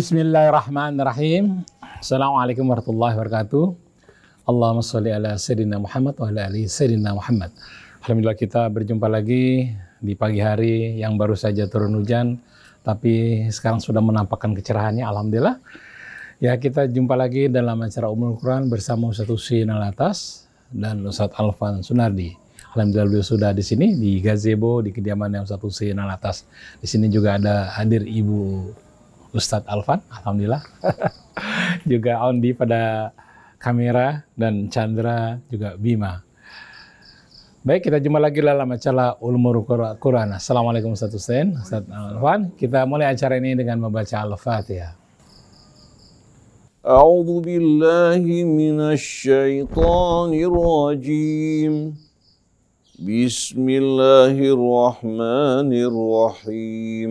Bismillahirrahmanirrahim. Assalamualaikum warahmatullahi wabarakatuh. Allahumma sholli ala sayyidina Muhammad wa ala ali sayyidina Muhammad. Alhamdulillah kita berjumpa lagi di pagi hari yang baru saja turun hujan tapi sekarang sudah menampakkan kecerahannya alhamdulillah. Ya kita jumpa lagi dalam acara Umul Quran bersama Ustaz Husin Al dan Ustaz Alfan Sunardi. Alhamdulillah beliau sudah di sini di gazebo di kediaman yang Ustaz Husin Di sini juga ada hadir Ibu Ustadz Alvan, Alhamdulillah. juga Ondi pada kamera dan Chandra juga Bima. Baik, kita jumpa lagi dalam acara Ulumur Quran. Assalamualaikum Ustaz Hussein, Ustadz Alvan, Kita mulai acara ini dengan membaca Al-Fatihah. أعوذ بالله من الشيطان الرجيم بسم الله الرحمن الرحيم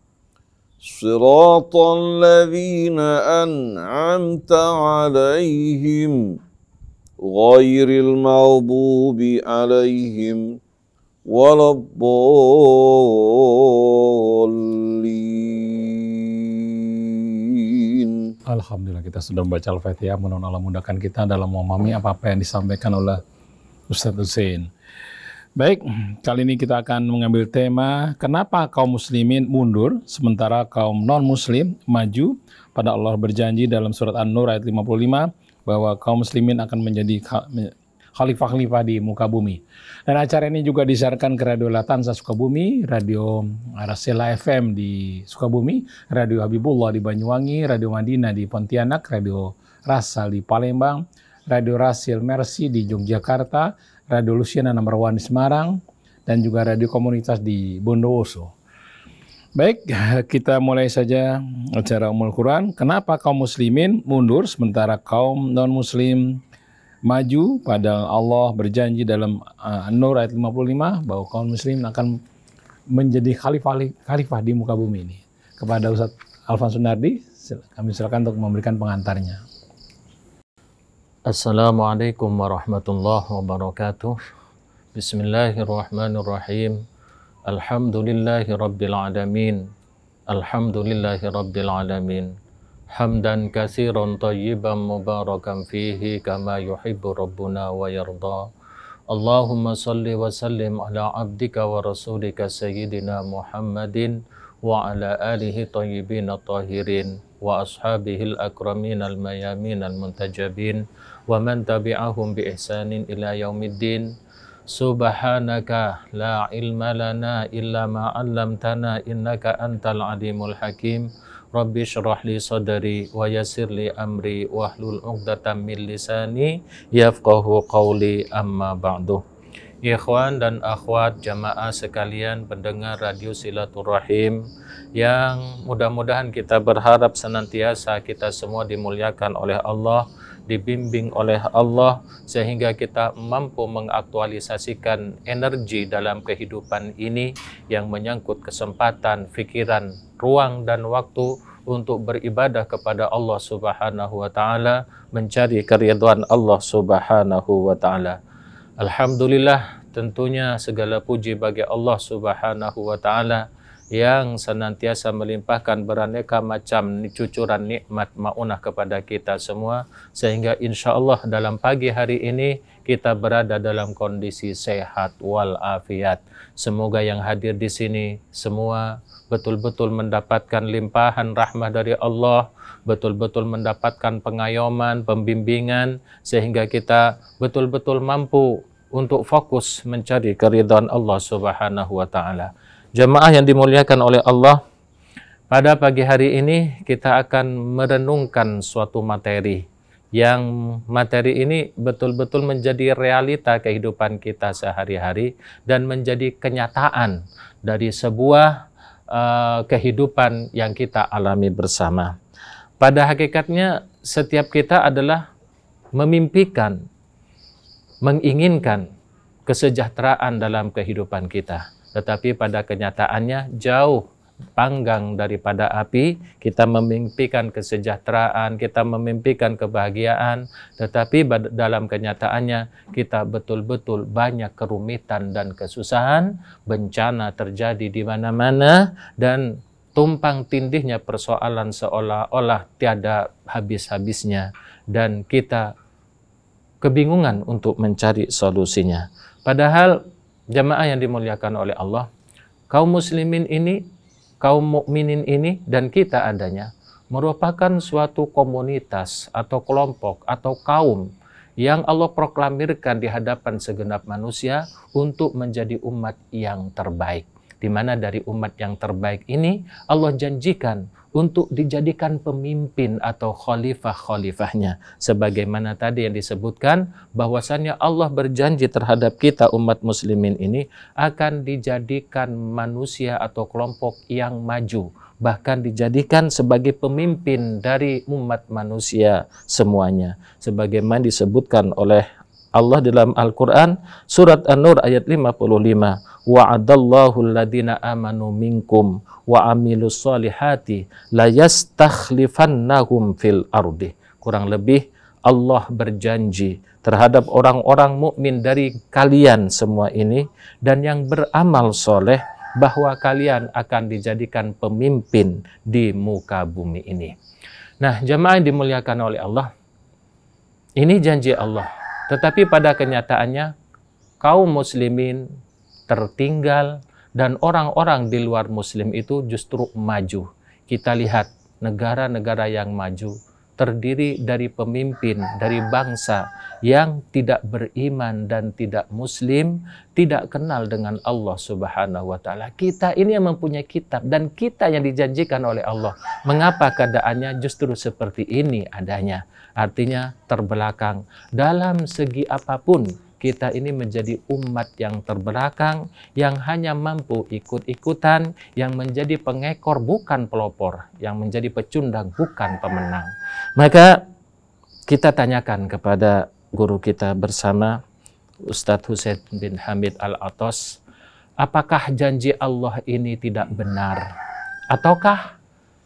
صراط الذين أنعمت عليهم غير المغضوب عليهم ولا الضالين Alhamdulillah kita sudah membaca Al-Fatihah. Mudah-mudahan Allah mudahkan kita dalam memahami apa-apa yang disampaikan oleh Ustaz Hussein. Baik, kali ini kita akan mengambil tema kenapa kaum muslimin mundur sementara kaum non-muslim maju. Pada Allah berjanji dalam surat An-Nur ayat 55 bahwa kaum muslimin akan menjadi khalifah-khalifah di muka bumi. Dan acara ini juga disiarkan ke Radio Latansa Sukabumi, Radio Arasela FM di Sukabumi, Radio Habibullah di Banyuwangi, Radio Madinah di Pontianak, Radio Rasal di Palembang, Radio Rasil Mercy di Yogyakarta, Radio Lusiana nomor 1 di Semarang, dan juga radio komunitas di Bondowoso. Baik, kita mulai saja acara Umul Quran. Kenapa kaum muslimin mundur sementara kaum non-muslim maju padahal Allah berjanji dalam uh, Nur ayat 55 bahwa kaum muslim akan menjadi khalifah, khalifah di muka bumi ini. Kepada Ustadz Alvan Sunardi, kami silakan untuk memberikan pengantarnya. السلام عليكم ورحمة الله وبركاته بسم الله الرحمن الرحيم الحمد لله رب العالمين الحمد لله رب العالمين حمدا كثيرا طيبا مباركا فيه كما يحب ربنا ويرضى اللهم صل وسلم على عبدك ورسولك سيدنا محمد وعلى آله الطيبين الطاهرين وأصحابه الأكرمين الميامين المنتجبين wa man tabi'ahum bi ihsanin ila yaumiddin subhanaka la ilma lana illa ma 'allamtana innaka antal alimul hakim Rabbi syrah li sadari wa yassir li amri wa hlul uqdatan min lisani yafqahu qawli amma ba'du Ikhwan dan akhwat jamaah sekalian pendengar Radio Silaturahim yang mudah-mudahan kita berharap senantiasa kita semua dimuliakan oleh Allah dibimbing oleh Allah sehingga kita mampu mengaktualisasikan energi dalam kehidupan ini yang menyangkut kesempatan, fikiran, ruang dan waktu untuk beribadah kepada Allah Subhanahu wa taala, mencari keridhaan Allah Subhanahu wa taala. Alhamdulillah tentunya segala puji bagi Allah Subhanahu wa taala. yang senantiasa melimpahkan beraneka macam cucuran nikmat maunah kepada kita semua sehingga insya Allah dalam pagi hari ini kita berada dalam kondisi sehat walafiat. Semoga yang hadir di sini semua betul-betul mendapatkan limpahan rahmah dari Allah, betul-betul mendapatkan pengayoman, pembimbingan sehingga kita betul-betul mampu untuk fokus mencari keridhaan Allah Subhanahu wa taala. Jemaah yang dimuliakan oleh Allah, pada pagi hari ini kita akan merenungkan suatu materi yang materi ini betul-betul menjadi realita kehidupan kita sehari-hari dan menjadi kenyataan dari sebuah uh, kehidupan yang kita alami bersama. Pada hakikatnya setiap kita adalah memimpikan, menginginkan kesejahteraan dalam kehidupan kita tetapi pada kenyataannya jauh panggang daripada api, kita memimpikan kesejahteraan, kita memimpikan kebahagiaan, tetapi dalam kenyataannya kita betul-betul banyak kerumitan dan kesusahan, bencana terjadi di mana-mana, dan tumpang tindihnya persoalan seolah-olah tiada habis-habisnya, dan kita kebingungan untuk mencari solusinya. Padahal jamaah yang dimuliakan oleh Allah, kaum muslimin ini, kaum mukminin ini dan kita adanya merupakan suatu komunitas atau kelompok atau kaum yang Allah proklamirkan di hadapan segenap manusia untuk menjadi umat yang terbaik. Di mana dari umat yang terbaik ini Allah janjikan untuk dijadikan pemimpin atau khalifah-khalifahnya. Sebagaimana tadi yang disebutkan bahwasanya Allah berjanji terhadap kita umat muslimin ini akan dijadikan manusia atau kelompok yang maju. Bahkan dijadikan sebagai pemimpin dari umat manusia semuanya. Sebagaimana disebutkan oleh Allah dalam Al-Quran surat An-Nur ayat 55 wa'adallahu alladhina amanu minkum wa amilus solihati la yastakhlifannahum fil ardi kurang lebih Allah berjanji terhadap orang-orang mukmin dari kalian semua ini dan yang beramal soleh bahwa kalian akan dijadikan pemimpin di muka bumi ini. Nah, jemaah dimuliakan oleh Allah, ini janji Allah tetapi pada kenyataannya, kaum muslimin tertinggal dan orang-orang di luar muslim itu justru maju. Kita lihat negara-negara yang maju terdiri dari pemimpin, dari bangsa yang tidak beriman dan tidak muslim, tidak kenal dengan Allah Subhanahu wa taala. Kita ini yang mempunyai kitab dan kita yang dijanjikan oleh Allah. Mengapa keadaannya justru seperti ini adanya? artinya terbelakang. Dalam segi apapun, kita ini menjadi umat yang terbelakang, yang hanya mampu ikut-ikutan, yang menjadi pengekor bukan pelopor, yang menjadi pecundang bukan pemenang. Maka kita tanyakan kepada guru kita bersama, Ustadz Hussein bin Hamid Al-Atos, apakah janji Allah ini tidak benar? Ataukah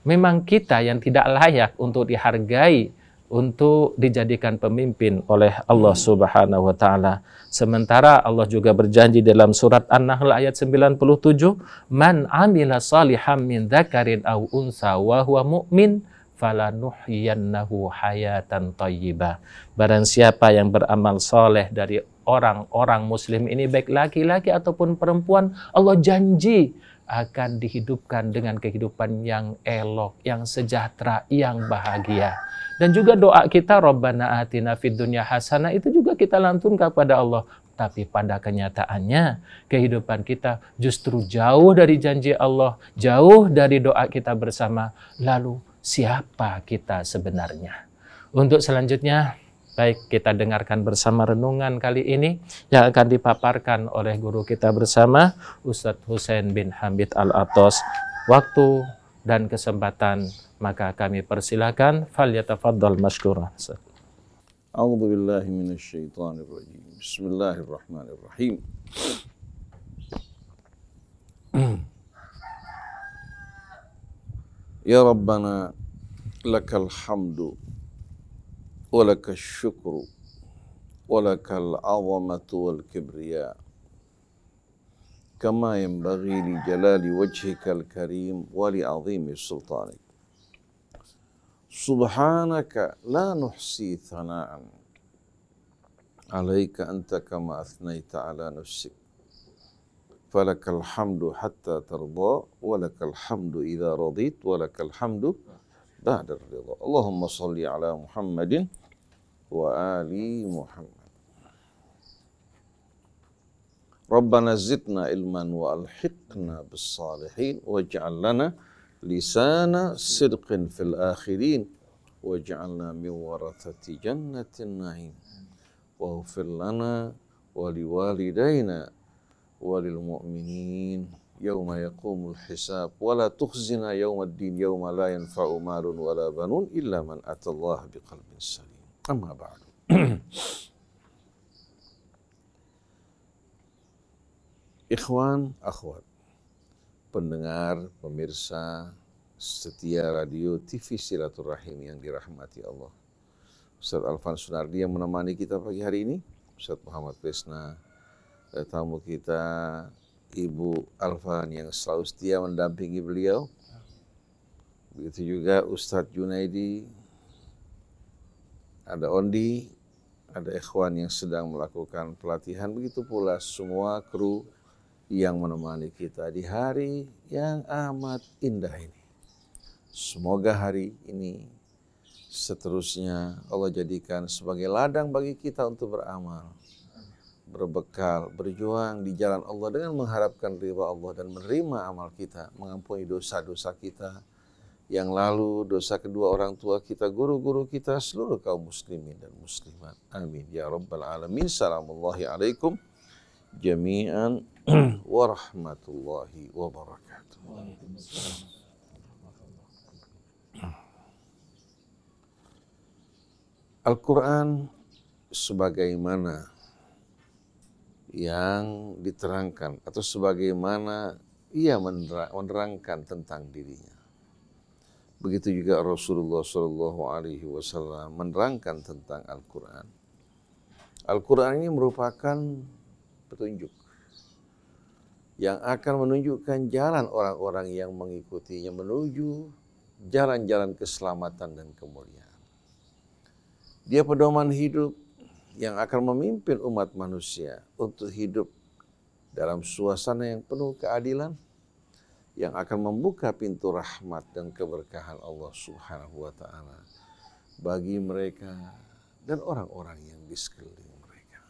memang kita yang tidak layak untuk dihargai untuk dijadikan pemimpin oleh Allah Subhanahu wa taala. Sementara Allah juga berjanji dalam surat An-Nahl ayat 97, "Man amila salihan min dzakarin aw unsa wa huwa mu'min" falanuhyiyannahu hayatan thayyibah. Barang siapa yang beramal soleh dari orang-orang muslim ini baik laki-laki ataupun perempuan, Allah janji akan dihidupkan dengan kehidupan yang elok, yang sejahtera, yang bahagia. Dan juga doa kita Rabbana atina fid dunya hasana itu juga kita lantunkan kepada Allah. Tapi pada kenyataannya kehidupan kita justru jauh dari janji Allah, jauh dari doa kita bersama. Lalu siapa kita sebenarnya? Untuk selanjutnya, baik kita dengarkan bersama renungan kali ini yang akan dipaparkan oleh guru kita bersama Ustadz Husain bin Hamid Al-Atos. Waktu dan kesempatan maka kami persilakan yatafaddal masykuran. A'udzu billahi minasyaitonir rajim. Bismillahirrahmanirrahim. يا ربنا لك الحمد ولك الشكر ولك العظمة والكبرياء كما ينبغي لجلال وجهك الكريم ولعظيم سلطانك سبحانك لا نحصي ثناء عليك أنت كما أثنيت على نفسك فلك الحمد حتى ترضى ولك الحمد إذا رضيت ولك الحمد بعد الرضا اللهم صل على محمد وآل محمد ربنا زدنا علما والحقنا بالصالحين واجعل لنا لسان صدق في الآخرين واجعلنا من ورثة جنة النعيم واغفر لنا ولوالدينا وللمؤمنين يوم يقوم الحساب ولا تخزنا يوم الدين يوم لا ينفع مال ولا بنون إلا من أتى الله بقلب سليم أما بعد Ikhwan, akhwat, pendengar, pemirsa, setia radio TV Silaturahim yang dirahmati Allah. Ustaz Alfan Sunardi yang menemani kita pagi hari ini, Ustaz Muhammad Pesna, eh, tamu kita Ibu Alfan yang selalu setia mendampingi beliau. Begitu juga Ustadz Junaidi, ada Ondi, ada Ikhwan yang sedang melakukan pelatihan, begitu pula semua kru yang menemani kita di hari yang amat indah ini. Semoga hari ini seterusnya Allah jadikan sebagai ladang bagi kita untuk beramal, berbekal, berjuang di jalan Allah dengan mengharapkan riba Allah dan menerima amal kita, mengampuni dosa-dosa kita yang lalu, dosa kedua orang tua kita, guru-guru kita, seluruh kaum muslimin dan muslimat. Amin. Ya Rabbal Alamin. Assalamualaikum jami'an warahmatullahi wabarakatuh. Al-Quran sebagaimana yang diterangkan atau sebagaimana ia menerangkan tentang dirinya. Begitu juga Rasulullah Shallallahu Alaihi Wasallam menerangkan tentang Al-Quran. Al-Quran ini merupakan petunjuk yang akan menunjukkan jalan orang-orang yang mengikutinya menuju jalan-jalan keselamatan dan kemuliaan. Dia pedoman hidup yang akan memimpin umat manusia untuk hidup dalam suasana yang penuh keadilan yang akan membuka pintu rahmat dan keberkahan Allah Subhanahu wa taala bagi mereka dan orang-orang yang di sekeliling mereka.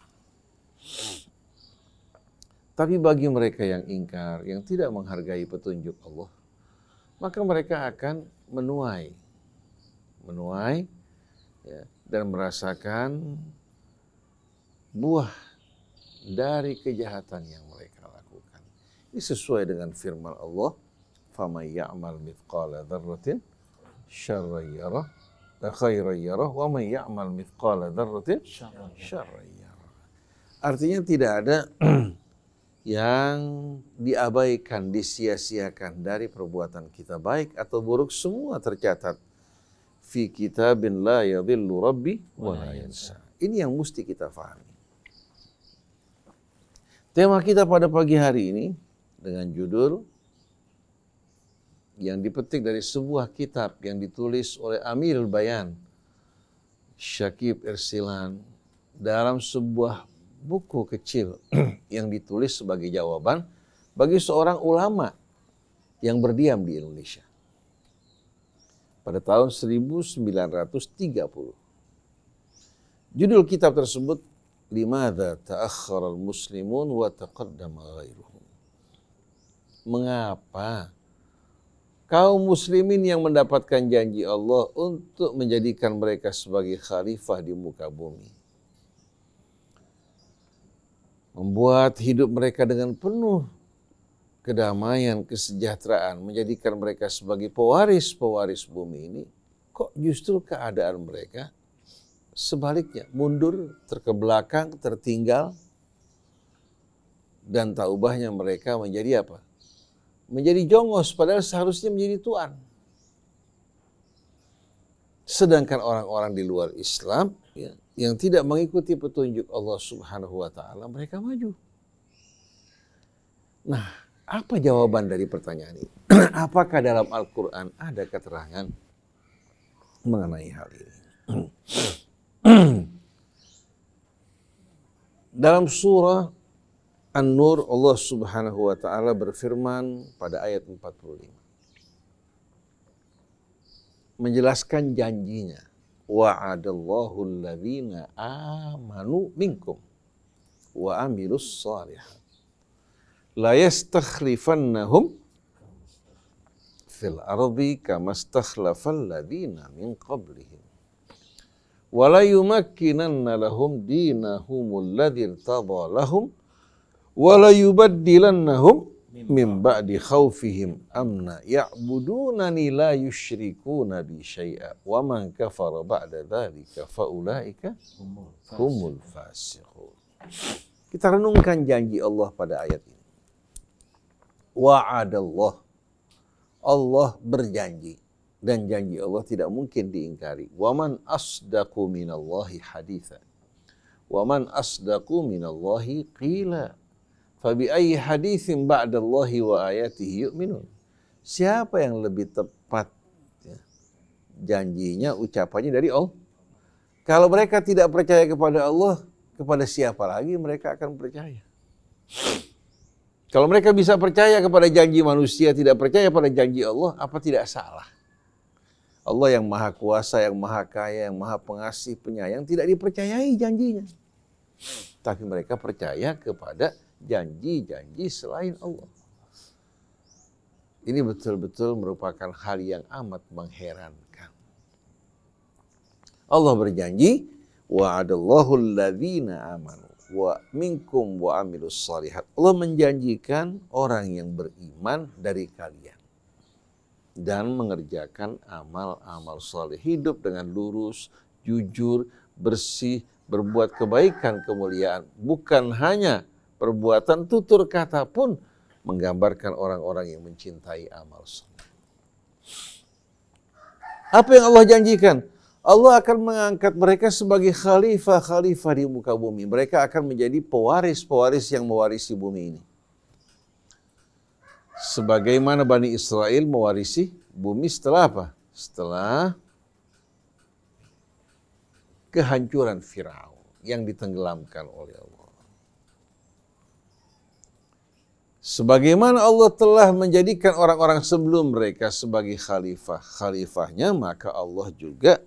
Tapi bagi mereka yang ingkar, yang tidak menghargai petunjuk Allah, maka mereka akan menuai, menuai ya, dan merasakan buah dari kejahatan yang mereka lakukan. Ini sesuai dengan firman Allah, فَمَنْ يَعْمَلْ مِثْقَالَ ذَرَّةٍ syarran يَرَهُ Artinya tidak ada yang diabaikan, disia-siakan dari perbuatan kita baik atau buruk semua tercatat fi kitabin la yadhillu rabbi wa la yansa. Ini yang mesti kita pahami. Tema kita pada pagi hari ini dengan judul yang dipetik dari sebuah kitab yang ditulis oleh Amirul Bayan Syakib Ersilan dalam sebuah buku kecil yang ditulis sebagai jawaban bagi seorang ulama yang berdiam di Indonesia. Pada tahun 1930. Judul kitab tersebut Limadha ta'akhkhara al-muslimun wa taqaddama ghairuhum. Mengapa kaum muslimin yang mendapatkan janji Allah untuk menjadikan mereka sebagai khalifah di muka bumi membuat hidup mereka dengan penuh kedamaian, kesejahteraan, menjadikan mereka sebagai pewaris-pewaris bumi ini, kok justru keadaan mereka sebaliknya mundur, terkebelakang, tertinggal, dan tak ubahnya mereka menjadi apa? Menjadi jongos, padahal seharusnya menjadi tuan. Sedangkan orang-orang di luar Islam yang tidak mengikuti petunjuk Allah Subhanahu wa taala, mereka maju. Nah, apa jawaban dari pertanyaan ini? Apakah dalam Al-Qur'an ada keterangan mengenai hal ini? dalam surah An-Nur Allah Subhanahu wa taala berfirman pada ayat 45 menjelaskan janjinya وعد الله الذين آمنوا منكم وعملوا الصالحات لا يستخلفنهم في الأرض كما استخلف الذين من قبلهم ولا يمكنن لهم دينهم الذي ارتضى لهم ولا يبدلنهم min ba'di khawfihim amna ya'budunani la yushrikuna bi syai'a wa man kafara ba'da dhalika fa'ulaika humul fasiqun kita renungkan janji Allah pada ayat ini wa'adallah Allah berjanji dan janji Allah tidak mungkin diingkari man asdaqu minallahi haditha man asdaqu minallahi qila Fabi ayyi haditsin ba'dallahi wa ayatihi yu'minun. Siapa yang lebih tepat ya, janjinya, ucapannya dari Allah? Kalau mereka tidak percaya kepada Allah, kepada siapa lagi mereka akan percaya? Kalau mereka bisa percaya kepada janji manusia, tidak percaya pada janji Allah, apa tidak salah? Allah yang maha kuasa, yang maha kaya, yang maha pengasih, penyayang, tidak dipercayai janjinya. Tapi mereka percaya kepada janji-janji selain Allah. Ini betul-betul merupakan hal yang amat mengherankan. Allah berjanji, wa'adallahu alladhina amanu wa minkum wa amilus salihat. Allah menjanjikan orang yang beriman dari kalian dan mengerjakan amal-amal salih hidup dengan lurus, jujur, bersih, berbuat kebaikan, kemuliaan. Bukan hanya perbuatan tutur kata pun menggambarkan orang-orang yang mencintai amal soleh. Apa yang Allah janjikan? Allah akan mengangkat mereka sebagai khalifah-khalifah di muka bumi. Mereka akan menjadi pewaris-pewaris yang mewarisi bumi ini. Sebagaimana Bani Israel mewarisi bumi setelah apa? Setelah kehancuran Firaun yang ditenggelamkan oleh Allah. Sebagaimana Allah telah menjadikan orang-orang sebelum mereka sebagai khalifah khalifahnya, maka Allah juga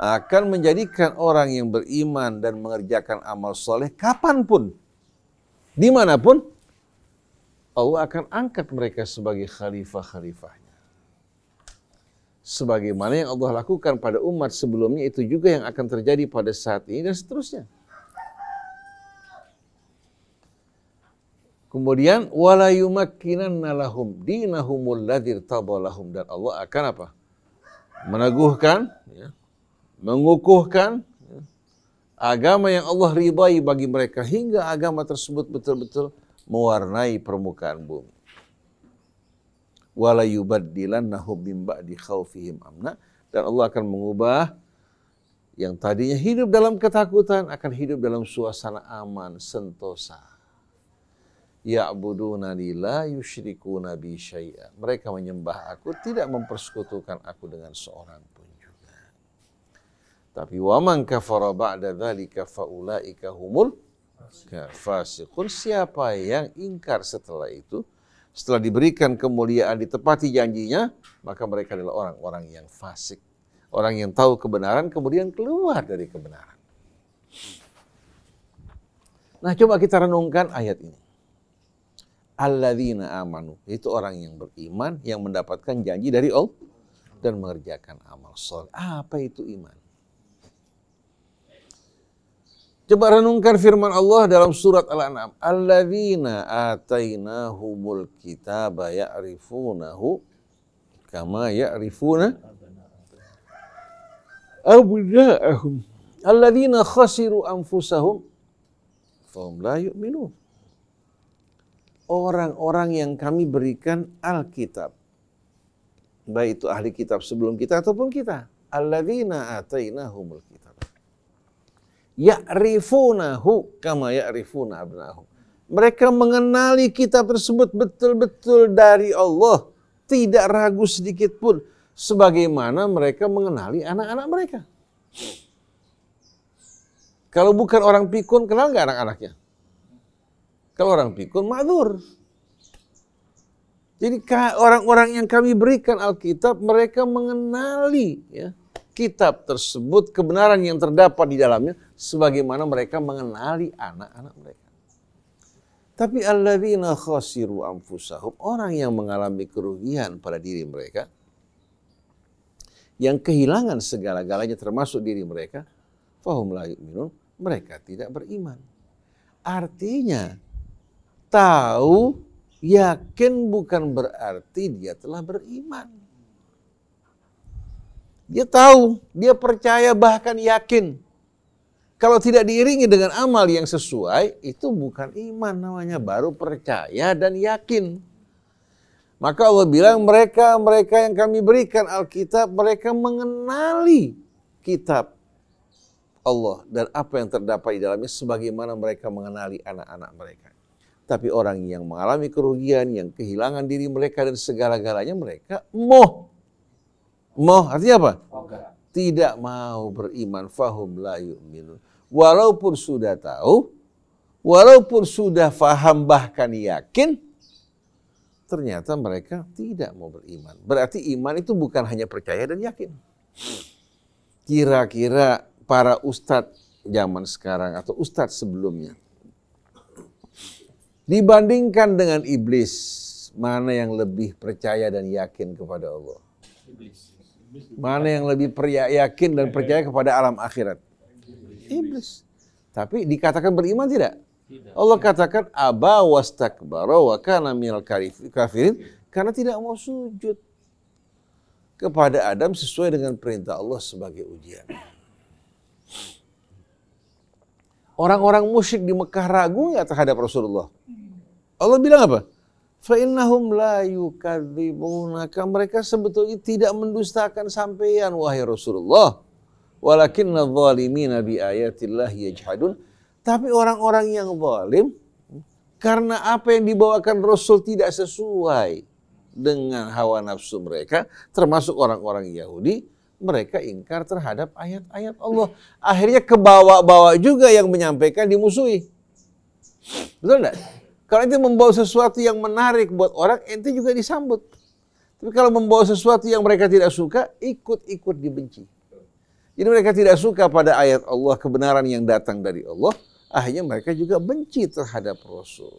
akan menjadikan orang yang beriman dan mengerjakan amal soleh kapanpun, dimanapun, Allah akan angkat mereka sebagai khalifah-khalifahnya. Sebagaimana yang Allah lakukan pada umat sebelumnya, itu juga yang akan terjadi pada saat ini dan seterusnya. Kemudian wala yumakkinanna lahum dinahumul ladzir tabalahum dan Allah akan apa? Meneguhkan ya, mengukuhkan ya, agama yang Allah ridai bagi mereka hingga agama tersebut betul-betul mewarnai permukaan bumi. Wala yubaddilannahum min ba'di khaufihim amna dan Allah akan mengubah yang tadinya hidup dalam ketakutan akan hidup dalam suasana aman, sentosa ya'buduna la yusyrikuna bi syai'a. Mereka menyembah aku tidak mempersekutukan aku dengan seorang pun juga. Tapi wa man kafara ba'da dzalika faulaika humul fasiqun. Siapa yang ingkar setelah itu, setelah diberikan kemuliaan, ditepati janjinya, maka mereka adalah orang-orang yang fasik. Orang yang tahu kebenaran kemudian keluar dari kebenaran. Nah, coba kita renungkan ayat ini alladzina amanu itu orang yang beriman yang mendapatkan janji dari Allah dan mengerjakan amal soleh. Apa itu iman? Coba renungkan firman Allah dalam surat Al-An'am. Alladzina atainahumul kitaba ya'rifunahu kama ya'rifuna abna'ahum. Alladzina khasiru anfusahum fahum la yu'minun orang-orang yang kami berikan Alkitab. Baik itu ahli kitab sebelum kita ataupun kita. Alladzina atainahumul kitab. Ya'rifunahu kama ya'rifuna abnahum. Mereka mengenali kitab tersebut betul-betul dari Allah. Tidak ragu sedikit pun. Sebagaimana mereka mengenali anak-anak mereka. Kalau bukan orang pikun, kenal nggak anak-anaknya? Kalau orang pikun, ma'zur. Jadi orang-orang yang kami berikan Alkitab, mereka mengenali ya, kitab tersebut, kebenaran yang terdapat di dalamnya, sebagaimana mereka mengenali anak-anak mereka. Tapi alladzina khasiru anfusahum, orang yang mengalami kerugian pada diri mereka, yang kehilangan segala-galanya termasuk diri mereka, fahum la yu'minun, mereka tidak beriman. Artinya, tahu, yakin bukan berarti dia telah beriman. Dia tahu, dia percaya bahkan yakin. Kalau tidak diiringi dengan amal yang sesuai, itu bukan iman namanya, baru percaya dan yakin. Maka Allah bilang mereka mereka yang kami berikan Alkitab mereka mengenali kitab Allah dan apa yang terdapat di dalamnya sebagaimana mereka mengenali anak-anak mereka. Tapi orang yang mengalami kerugian, yang kehilangan diri mereka dan segala-galanya mereka moh. Moh artinya apa? Tidak mau beriman. Fahum la yu'minun. Walaupun sudah tahu, walaupun sudah faham bahkan yakin, ternyata mereka tidak mau beriman. Berarti iman itu bukan hanya percaya dan yakin. Kira-kira para ustadz zaman sekarang atau ustadz sebelumnya Dibandingkan dengan iblis, mana yang lebih percaya dan yakin kepada Allah? Mana yang lebih yakin dan percaya kepada alam akhirat? Iblis. Tapi dikatakan beriman tidak? tidak. Allah katakan aba wastakbara wa kana minal kafirin karena tidak mau sujud kepada Adam sesuai dengan perintah Allah sebagai ujian. Orang-orang musyrik di Mekah ragu ya terhadap Rasulullah. Allah bilang apa? Fa'innahum la yukadzibunaka. Mereka sebetulnya tidak mendustakan sampeyan wahai Rasulullah. Walakinna zalimina bi ayatillah yajhadun. Tapi orang-orang yang zalim karena apa yang dibawakan Rasul tidak sesuai dengan hawa nafsu mereka, termasuk orang-orang Yahudi, mereka ingkar terhadap ayat-ayat Allah. Akhirnya kebawa-bawa juga yang menyampaikan dimusuhi. Betul enggak? Kalau ente membawa sesuatu yang menarik buat orang, ente juga disambut. Tapi kalau membawa sesuatu yang mereka tidak suka, ikut-ikut dibenci. Jadi mereka tidak suka pada ayat Allah, kebenaran yang datang dari Allah, akhirnya mereka juga benci terhadap Rasul.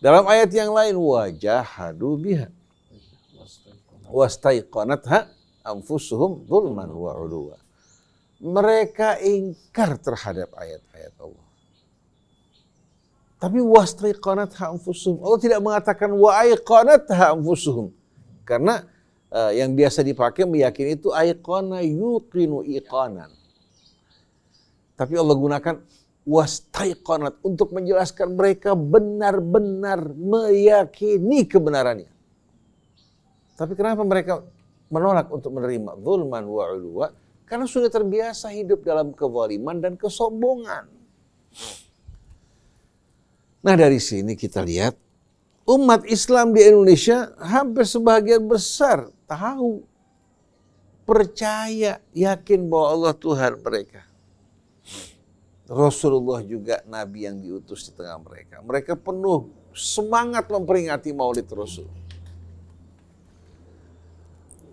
Dalam ayat yang lain, wajahadu biha. Wastaiqanatha anfusuhum zulman wa Mereka ingkar terhadap ayat-ayat Allah. Tapi wastriqanat anfusuhum. Allah tidak mengatakan wa aiqanat anfusuhum. Karena uh, yang biasa dipakai meyakini itu aiqana yuqinu iqanan. Tapi Allah gunakan wastaiqanat untuk menjelaskan mereka benar-benar meyakini kebenarannya. Tapi kenapa mereka menolak untuk menerima zulman wa ulwa? Karena sudah terbiasa hidup dalam kezaliman dan kesombongan. Nah dari sini kita lihat umat Islam di Indonesia hampir sebagian besar tahu, percaya, yakin bahwa Allah Tuhan mereka. Rasulullah juga nabi yang diutus di tengah mereka. Mereka penuh semangat memperingati Maulid Rasul.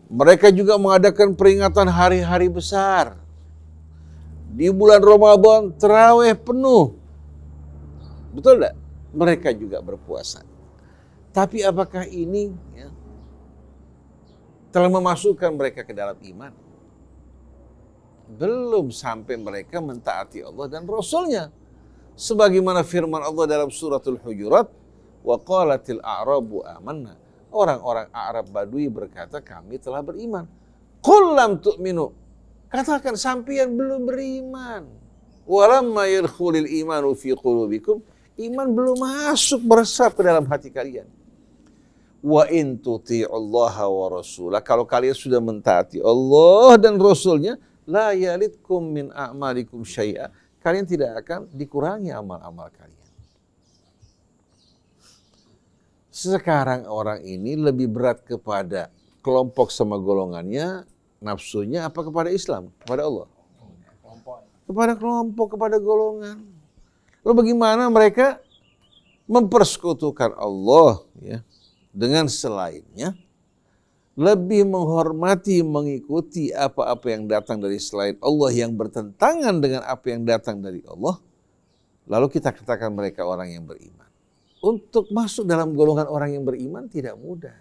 Mereka juga mengadakan peringatan hari-hari besar. Di bulan Ramadan, terawih penuh. Betul tidak? mereka juga berpuasa. Tapi apakah ini ya, telah memasukkan mereka ke dalam iman? Belum sampai mereka mentaati Allah dan Rasulnya. Sebagaimana firman Allah dalam suratul Hujurat, وَقَالَتِ الْأَعْرَبُ آمَنَّا Orang-orang Arab Badui berkata, kami telah beriman. Kullam tu'minu. تُؤْمِنُوا Katakan, sampean belum beriman. وَلَمَّا يَرْخُلِ الْإِمَانُ فِي قُلُوبِكُمْ Iman belum masuk meresap ke dalam hati kalian. Wa in Allah wa rasulah. Kalau kalian sudah mentaati Allah dan Rasulnya, la yalitkum min a'malikum syai'ah. Kalian tidak akan dikurangi amal-amal kalian. Sekarang orang ini lebih berat kepada kelompok sama golongannya, nafsunya, apa kepada Islam, kepada Allah? Kepada kelompok, kepada golongan. Lalu bagaimana mereka mempersekutukan Allah ya dengan selainnya lebih menghormati mengikuti apa-apa yang datang dari selain Allah yang bertentangan dengan apa yang datang dari Allah lalu kita katakan mereka orang yang beriman untuk masuk dalam golongan orang yang beriman tidak mudah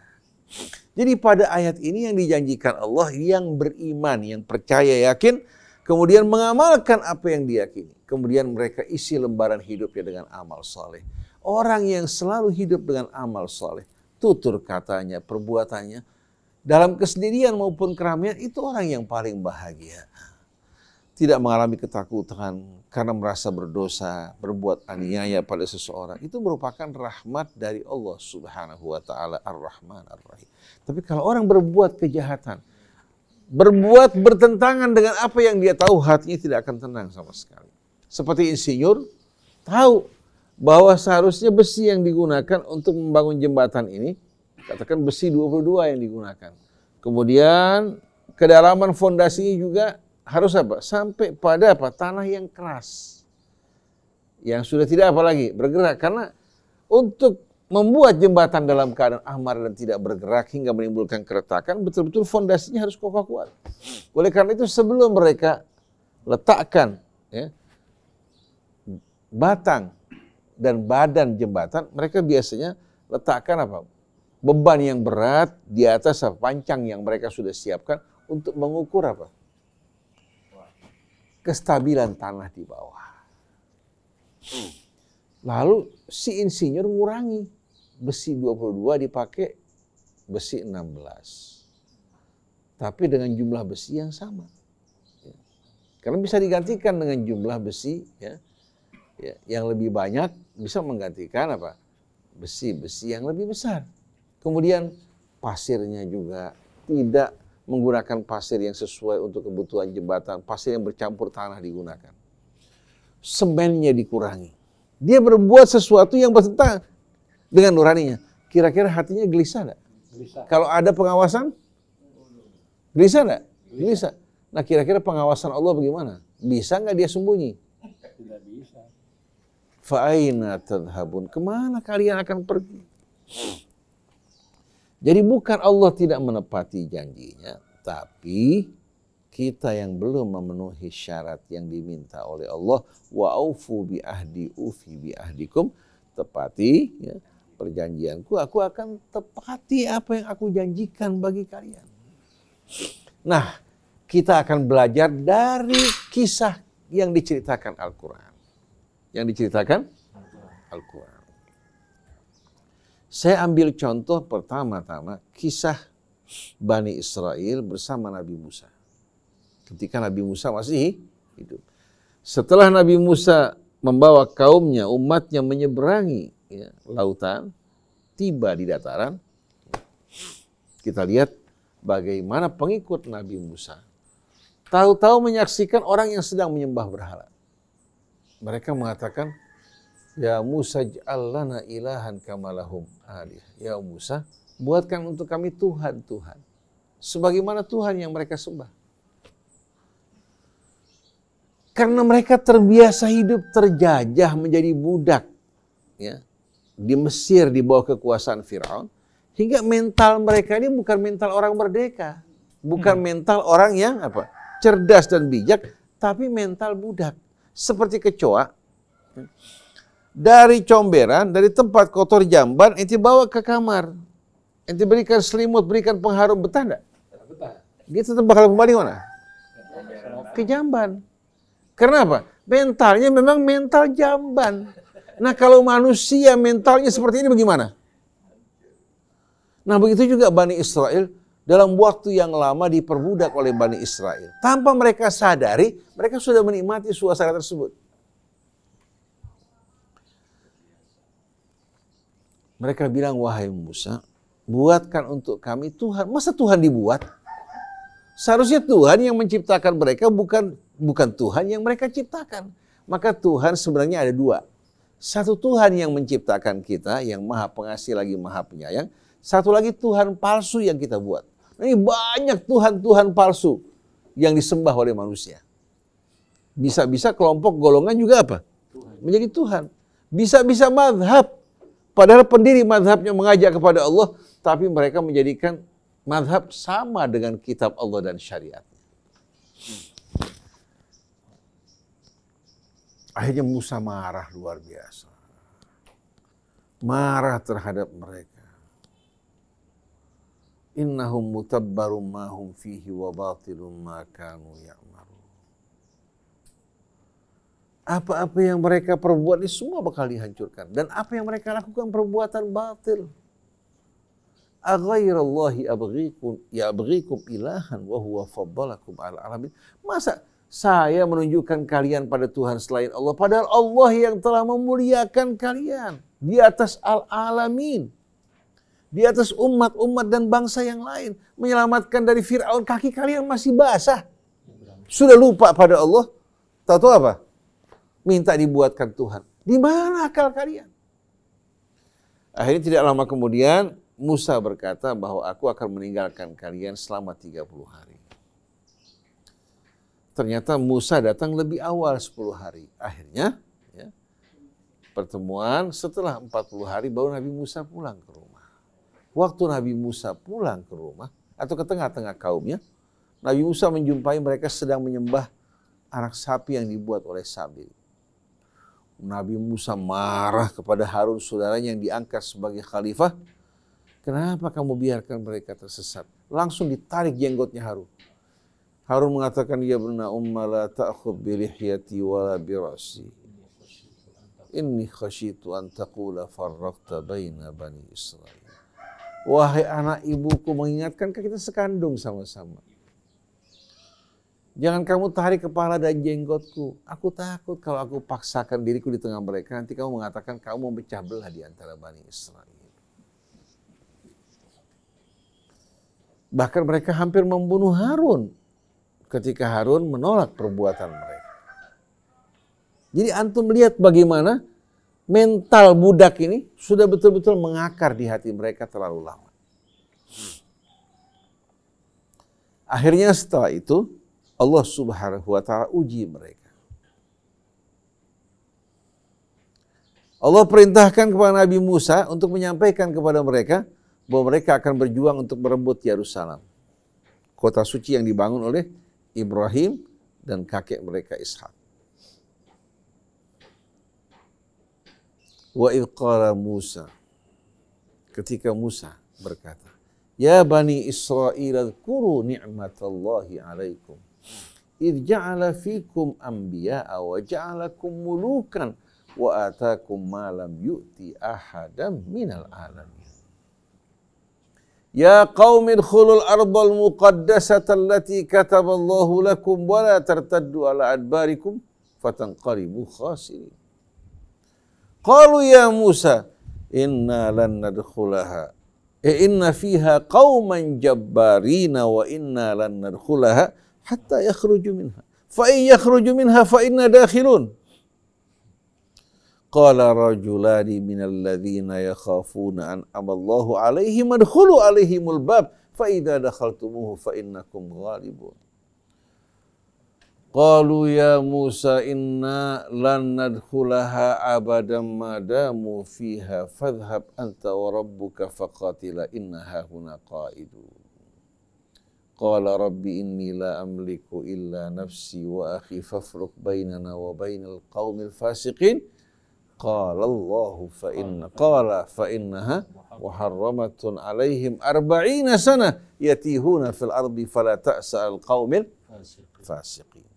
jadi pada ayat ini yang dijanjikan Allah yang beriman yang percaya yakin kemudian mengamalkan apa yang diyakini, kemudian mereka isi lembaran hidupnya dengan amal soleh. Orang yang selalu hidup dengan amal soleh, tutur katanya, perbuatannya, dalam kesendirian maupun keramaian itu orang yang paling bahagia. Tidak mengalami ketakutan karena merasa berdosa, berbuat aniaya pada seseorang. Itu merupakan rahmat dari Allah subhanahu wa ta'ala ar-Rahman ar-Rahim. Tapi kalau orang berbuat kejahatan, berbuat bertentangan dengan apa yang dia tahu hatinya tidak akan tenang sama sekali. Seperti insinyur tahu bahwa seharusnya besi yang digunakan untuk membangun jembatan ini katakan besi 22 yang digunakan. Kemudian kedalaman fondasinya juga harus apa? Sampai pada apa? Tanah yang keras. Yang sudah tidak apa lagi bergerak karena untuk membuat jembatan dalam keadaan ahmar dan tidak bergerak hingga menimbulkan keretakan, betul-betul fondasinya harus kokoh kuat. Oleh karena itu sebelum mereka letakkan ya, batang dan badan jembatan, mereka biasanya letakkan apa? Beban yang berat di atas pancang yang mereka sudah siapkan untuk mengukur apa? Kestabilan tanah di bawah. Lalu si insinyur ngurangi besi 22 dipakai besi 16. Tapi dengan jumlah besi yang sama. Ya. Karena bisa digantikan dengan jumlah besi ya, ya yang lebih banyak bisa menggantikan apa? besi-besi yang lebih besar. Kemudian pasirnya juga tidak menggunakan pasir yang sesuai untuk kebutuhan jembatan, pasir yang bercampur tanah digunakan. Semennya dikurangi. Dia berbuat sesuatu yang bertentangan dengan nuraninya. Kira-kira hatinya gelisah enggak? Gelisah. Kalau ada pengawasan? Gelisah enggak? Gelisah. Nah, kira-kira pengawasan Allah bagaimana? Bisa nggak dia sembunyi? Tidak bisa. Kemana kalian akan pergi? Jadi bukan Allah tidak menepati janjinya, tapi kita yang belum memenuhi syarat yang diminta oleh Allah wa bi ahdi ufi bi ahdikum tepati ya, perjanjianku, aku akan tepati apa yang aku janjikan bagi kalian. Nah, kita akan belajar dari kisah yang diceritakan Al-Quran. Yang diceritakan Al-Quran. Saya ambil contoh pertama-tama kisah Bani Israel bersama Nabi Musa. Ketika Nabi Musa masih hidup. Setelah Nabi Musa membawa kaumnya, umatnya menyeberangi ya, lautan, tiba di dataran, kita lihat bagaimana pengikut Nabi Musa tahu-tahu menyaksikan orang yang sedang menyembah berhala. Mereka mengatakan, Ya Musa ja'allana ilahan kamalahum alih. Ya Musa, buatkan untuk kami Tuhan, Tuhan. Sebagaimana Tuhan yang mereka sembah. Karena mereka terbiasa hidup terjajah menjadi budak. Ya, di Mesir di bawah kekuasaan Firaun hingga mental mereka ini bukan mental orang merdeka, bukan hmm. mental orang yang apa? cerdas dan bijak, tapi mental budak seperti kecoa. Dari comberan, dari tempat kotor jamban, enti bawa ke kamar. Enti berikan selimut, berikan pengharum betah enggak? Dia tetap bakal kembali mana? Ke jamban. Kenapa? Mentalnya memang mental jamban. Nah kalau manusia mentalnya seperti ini bagaimana? Nah begitu juga Bani Israel dalam waktu yang lama diperbudak oleh Bani Israel. Tanpa mereka sadari, mereka sudah menikmati suasana tersebut. Mereka bilang, wahai Musa, buatkan untuk kami Tuhan. Masa Tuhan dibuat? Seharusnya Tuhan yang menciptakan mereka, bukan bukan Tuhan yang mereka ciptakan. Maka Tuhan sebenarnya ada dua. Satu Tuhan yang menciptakan kita, yang maha pengasih lagi maha penyayang. Satu lagi Tuhan palsu yang kita buat. Ini banyak Tuhan-Tuhan palsu yang disembah oleh manusia. Bisa-bisa kelompok golongan juga apa? Menjadi Tuhan. Bisa-bisa madhab. Padahal pendiri madhabnya mengajak kepada Allah. Tapi mereka menjadikan madhab sama dengan kitab Allah dan syariatnya. Akhirnya Musa marah luar biasa. Marah terhadap mereka. Innahum mutabbarum ma hum fihi wa batilum ma kanu ya'maru. Apa-apa yang mereka perbuat ini semua bakal dihancurkan. Dan apa yang mereka lakukan perbuatan batil. Aghairallahi abghikum ya abghikum ilahan wa huwa faddalakum ala alamin. Masa saya menunjukkan kalian pada Tuhan selain Allah. Padahal Allah yang telah memuliakan kalian. Di atas al-alamin. Di atas umat-umat dan bangsa yang lain. Menyelamatkan dari Fir'aun. Kaki kalian masih basah. Sudah lupa pada Allah. Tahu apa? Minta dibuatkan Tuhan. Di mana akal kalian? Akhirnya tidak lama kemudian Musa berkata bahwa aku akan meninggalkan kalian selama 30 hari ternyata Musa datang lebih awal 10 hari. Akhirnya ya, pertemuan setelah 40 hari baru Nabi Musa pulang ke rumah. Waktu Nabi Musa pulang ke rumah atau ke tengah-tengah kaumnya, Nabi Musa menjumpai mereka sedang menyembah anak sapi yang dibuat oleh Sabil. Nabi Musa marah kepada Harun saudaranya yang diangkat sebagai khalifah. Kenapa kamu biarkan mereka tersesat? Langsung ditarik jenggotnya Harun. Harun mengatakan ya bunna umma la ta'khud bi lihyati wa la bi ra'si. Inni khashitu an taqula farraqta baina bani Israil. Wahai anak ibuku mengingatkan kita sekandung sama-sama. Jangan kamu tarik kepala dan jenggotku. Aku takut kalau aku paksakan diriku di tengah mereka, nanti kamu mengatakan kamu memecah belah di antara Bani Israel. Bahkan mereka hampir membunuh Harun ketika Harun menolak perbuatan mereka. Jadi antum lihat bagaimana mental budak ini sudah betul-betul mengakar di hati mereka terlalu lama. Akhirnya setelah itu Allah Subhanahu wa taala uji mereka. Allah perintahkan kepada Nabi Musa untuk menyampaikan kepada mereka bahwa mereka akan berjuang untuk merebut Yerusalem. Kota suci yang dibangun oleh Ibrahim dan kakek mereka Ishak. Wa idqara Musa. Ketika Musa berkata, Ya Bani Israel, kuru ni'matallahi alaikum. Idh ja'ala fikum anbiya'a wa ja'alakum mulukan wa atakum ma lam yu'ti ahadan minal alam. Ya qaumid khulul ardal muqaddasata allati kataballahu lakum wa la tartaddu ala adbarikum fatanqalibu khasirin. Qalu ya Musa inna lan nadkhulaha e inna fiha qauman jabbarina wa inna lan nadkhulaha hatta yakhruju minha fa in yakhruju Qala rajulani minal ladhina yakhafuna an amallahu alaihim adkhulu alaihimul bab fa idza dakhaltumuhu fa innakum ghalibun. Qalu ya Musa inna lan nadkhulaha abadan ma damu fiha fadhhab anta wa rabbuka faqatila innaha huna qa'idun. Qala rabbi inni la amliku illa nafsi wa akhi fafruq bainana wa bainal qaumil fasiqin. قال الله فإن قال فإنها fa عليهم أربعين سنة يتيهون في الأرض فلا تأسى القوم الفاسقين.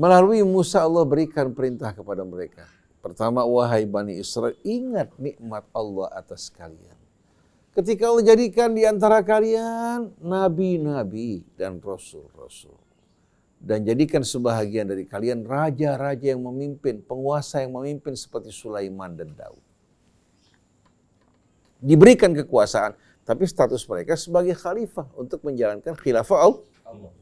Melalui Musa Allah berikan perintah kepada mereka. Pertama, wahai Bani Israel, ingat nikmat Allah atas kalian. Ketika Allah jadikan di antara kalian nabi-nabi dan rasul-rasul dan jadikan sebahagian dari kalian raja-raja yang memimpin, penguasa yang memimpin seperti Sulaiman dan Daud. Diberikan kekuasaan, tapi status mereka sebagai khalifah untuk menjalankan khilafah Allah.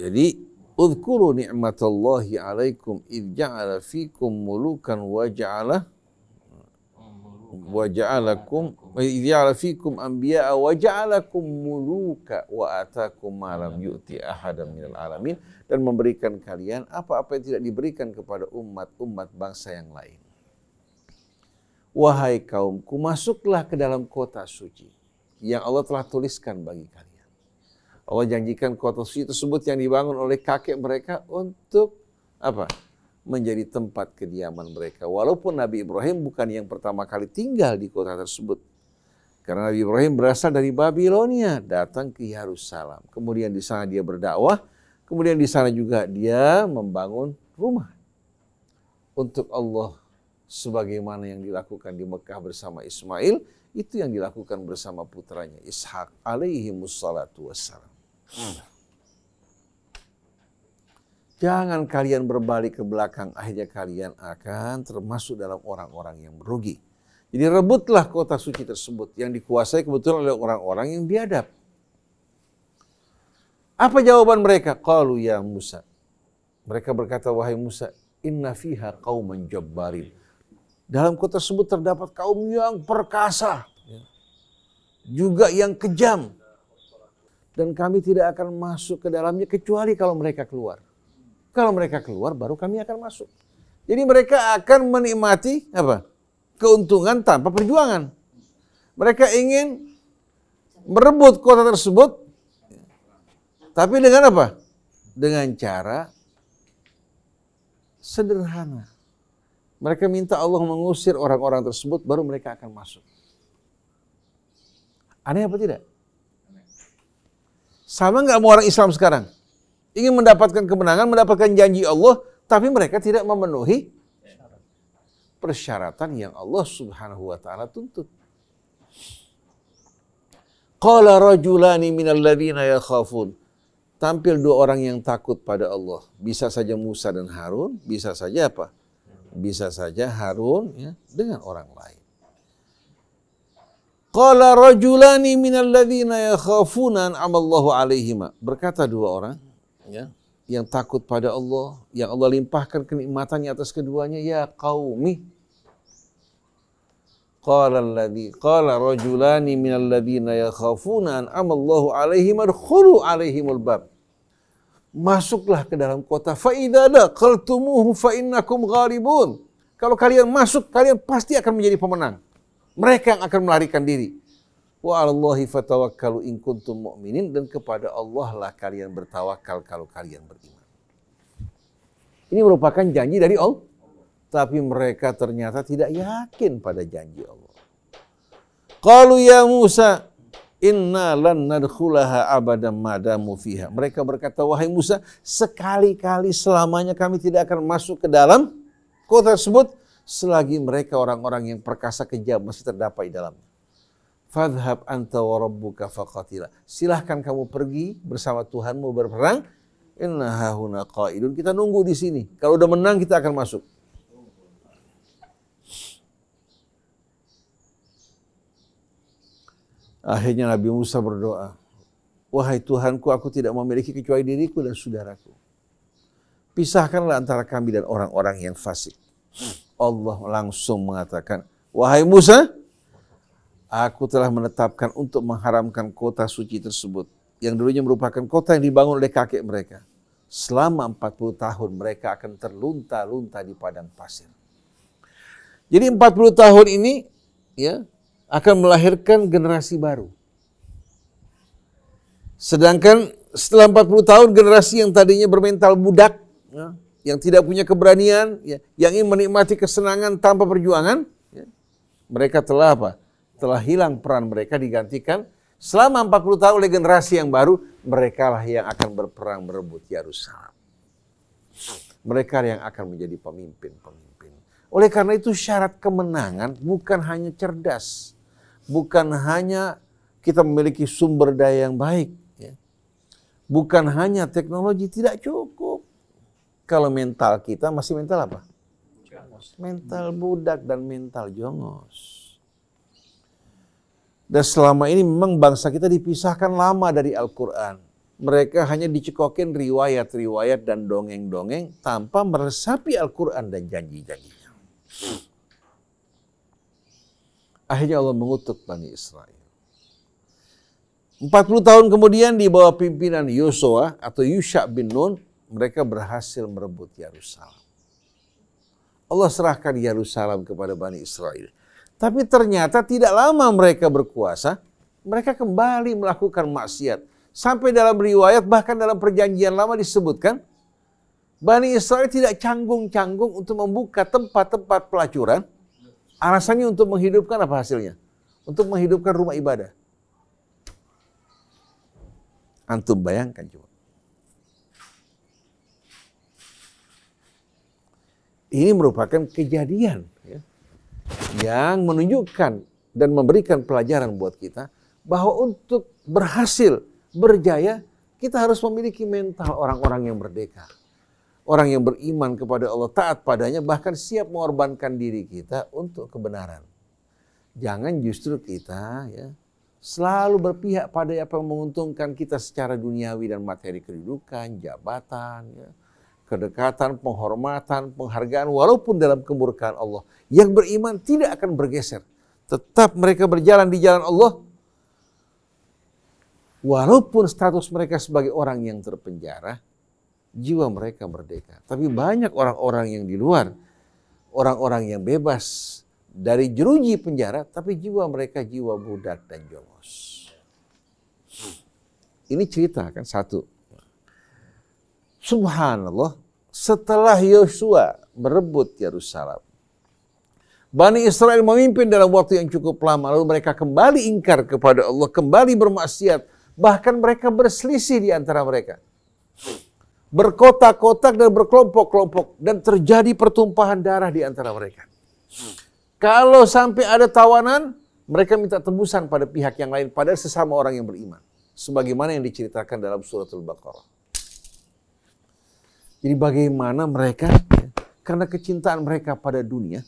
Jadi, Udhkuru ni'matallahi alaikum idh ja'ala fikum mulukan wa ja'ala wa ja'alakum ya'ala fikum anbiya'a wa ja'alakum muluka wa atakum ma lam yu'ti ahadan minal alamin dan memberikan kalian apa-apa yang tidak diberikan kepada umat-umat bangsa yang lain. Wahai kaumku, masuklah ke dalam kota suci yang Allah telah tuliskan bagi kalian. Allah janjikan kota suci tersebut yang dibangun oleh kakek mereka untuk apa? menjadi tempat kediaman mereka. Walaupun Nabi Ibrahim bukan yang pertama kali tinggal di kota tersebut. Karena Nabi Ibrahim berasal dari Babilonia, datang ke Yerusalem. Kemudian di sana dia berdakwah, kemudian di sana juga dia membangun rumah untuk Allah sebagaimana yang dilakukan di Mekah bersama Ismail, itu yang dilakukan bersama putranya Ishak alaihi wassalam. Hmm. Jangan kalian berbalik ke belakang, akhirnya kalian akan termasuk dalam orang-orang yang merugi. Jadi rebutlah kota suci tersebut yang dikuasai kebetulan oleh orang-orang yang biadab. Apa jawaban mereka? Qalu ya Musa. Mereka berkata, wahai Musa, inna fiha kau jabbarin. Dalam kota tersebut terdapat kaum yang perkasa. Juga yang kejam. Dan kami tidak akan masuk ke dalamnya kecuali kalau mereka keluar. Kalau mereka keluar baru kami akan masuk. Jadi mereka akan menikmati apa? keuntungan tanpa perjuangan. Mereka ingin merebut kota tersebut tapi dengan apa? Dengan cara sederhana. Mereka minta Allah mengusir orang-orang tersebut, baru mereka akan masuk. Aneh apa tidak? Sama nggak mau orang Islam sekarang? ingin mendapatkan kemenangan, mendapatkan janji Allah, tapi mereka tidak memenuhi persyaratan yang Allah Subhanahu wa taala tuntut. Qala rajulani minal ladzina yakhafun. Tampil dua orang yang takut pada Allah. Bisa saja Musa dan Harun, bisa saja apa? Bisa saja Harun ya, dengan orang lain. Qala rajulani minal ladzina yakhafuna amallahu alaihima. Berkata dua orang ya, yang takut pada Allah, yang Allah limpahkan kenikmatannya atas keduanya, ya qaumi. Qala alladhi qala rajulani minal ladhina yakhafuna an amallahu alaihim adkhulu alaihimul bab. Masuklah ke dalam kota fa idza daqaltumuhu fa Kalau kalian masuk, kalian pasti akan menjadi pemenang. Mereka yang akan melarikan diri. Wa alallahi fatawakkalu in kuntum mu'minin dan kepada Allah lah kalian bertawakal kalau kalian beriman. Ini merupakan janji dari Allah. Tapi mereka ternyata tidak yakin pada janji Allah. Qalu ya Musa inna lan nadkhulaha abadan madamu fiha. Mereka berkata wahai Musa sekali-kali selamanya kami tidak akan masuk ke dalam kota tersebut selagi mereka orang-orang yang perkasa kejam masih terdapat di dalamnya. Fadhab anta warabbuka faqatila. Silahkan kamu pergi bersama Tuhanmu berperang. Inna hahuna qaidun. Kita nunggu di sini. Kalau udah menang kita akan masuk. Akhirnya Nabi Musa berdoa. Wahai Tuhanku, aku tidak memiliki kecuali diriku dan saudaraku. Pisahkanlah antara kami dan orang-orang yang fasik. Allah langsung mengatakan, Wahai Musa, Aku telah menetapkan untuk mengharamkan kota suci tersebut yang dulunya merupakan kota yang dibangun oleh kakek mereka. Selama 40 tahun mereka akan terlunta-lunta di padang pasir. Jadi 40 tahun ini ya akan melahirkan generasi baru. Sedangkan setelah 40 tahun generasi yang tadinya bermental budak ya, yang tidak punya keberanian, ya, yang ingin menikmati kesenangan tanpa perjuangan, ya, mereka telah apa? telah hilang peran mereka digantikan selama 40 tahun oleh generasi yang baru, mereka lah yang akan berperang merebut Yerusalem. Mereka yang akan menjadi pemimpin-pemimpin. Oleh karena itu syarat kemenangan bukan hanya cerdas, bukan hanya kita memiliki sumber daya yang baik, ya. bukan hanya teknologi tidak cukup. Kalau mental kita masih mental apa? Mental budak dan mental jongos dan selama ini memang bangsa kita dipisahkan lama dari Al-Quran. Mereka hanya dicekokin riwayat-riwayat dan dongeng-dongeng tanpa meresapi Al-Quran dan janji-janjinya. Akhirnya Allah mengutuk Bani Israel. 40 tahun kemudian di bawah pimpinan Yosua atau Yusha bin Nun, mereka berhasil merebut Yerusalem. Allah serahkan Yerusalem kepada Bani Israel. Tapi ternyata tidak lama mereka berkuasa, mereka kembali melakukan maksiat. Sampai dalam riwayat, bahkan dalam perjanjian lama disebutkan, Bani Israel tidak canggung-canggung untuk membuka tempat-tempat pelacuran, alasannya untuk menghidupkan apa hasilnya? Untuk menghidupkan rumah ibadah. Antum bayangkan coba. Ini merupakan kejadian yang menunjukkan dan memberikan pelajaran buat kita bahwa untuk berhasil berjaya kita harus memiliki mental orang-orang yang merdeka. Orang yang beriman kepada Allah, taat padanya, bahkan siap mengorbankan diri kita untuk kebenaran. Jangan justru kita ya selalu berpihak pada apa yang menguntungkan kita secara duniawi dan materi kedudukan, jabatan, ya, kedekatan, penghormatan, penghargaan walaupun dalam kemurkaan Allah. Yang beriman tidak akan bergeser. Tetap mereka berjalan di jalan Allah walaupun status mereka sebagai orang yang terpenjara, jiwa mereka merdeka. Tapi banyak orang-orang yang di luar, orang-orang yang bebas dari jeruji penjara, tapi jiwa mereka jiwa budak dan jongos. Ini cerita kan satu Subhanallah, setelah Yosua berebut Yerusalem, Bani Israel memimpin dalam waktu yang cukup lama, lalu mereka kembali ingkar kepada Allah, kembali bermaksiat, bahkan mereka berselisih di antara mereka. Berkotak-kotak dan berkelompok-kelompok, dan terjadi pertumpahan darah di antara mereka. Kalau sampai ada tawanan, mereka minta tebusan pada pihak yang lain, pada sesama orang yang beriman. Sebagaimana yang diceritakan dalam suratul Baqarah. Jadi bagaimana mereka, ya, karena kecintaan mereka pada dunia,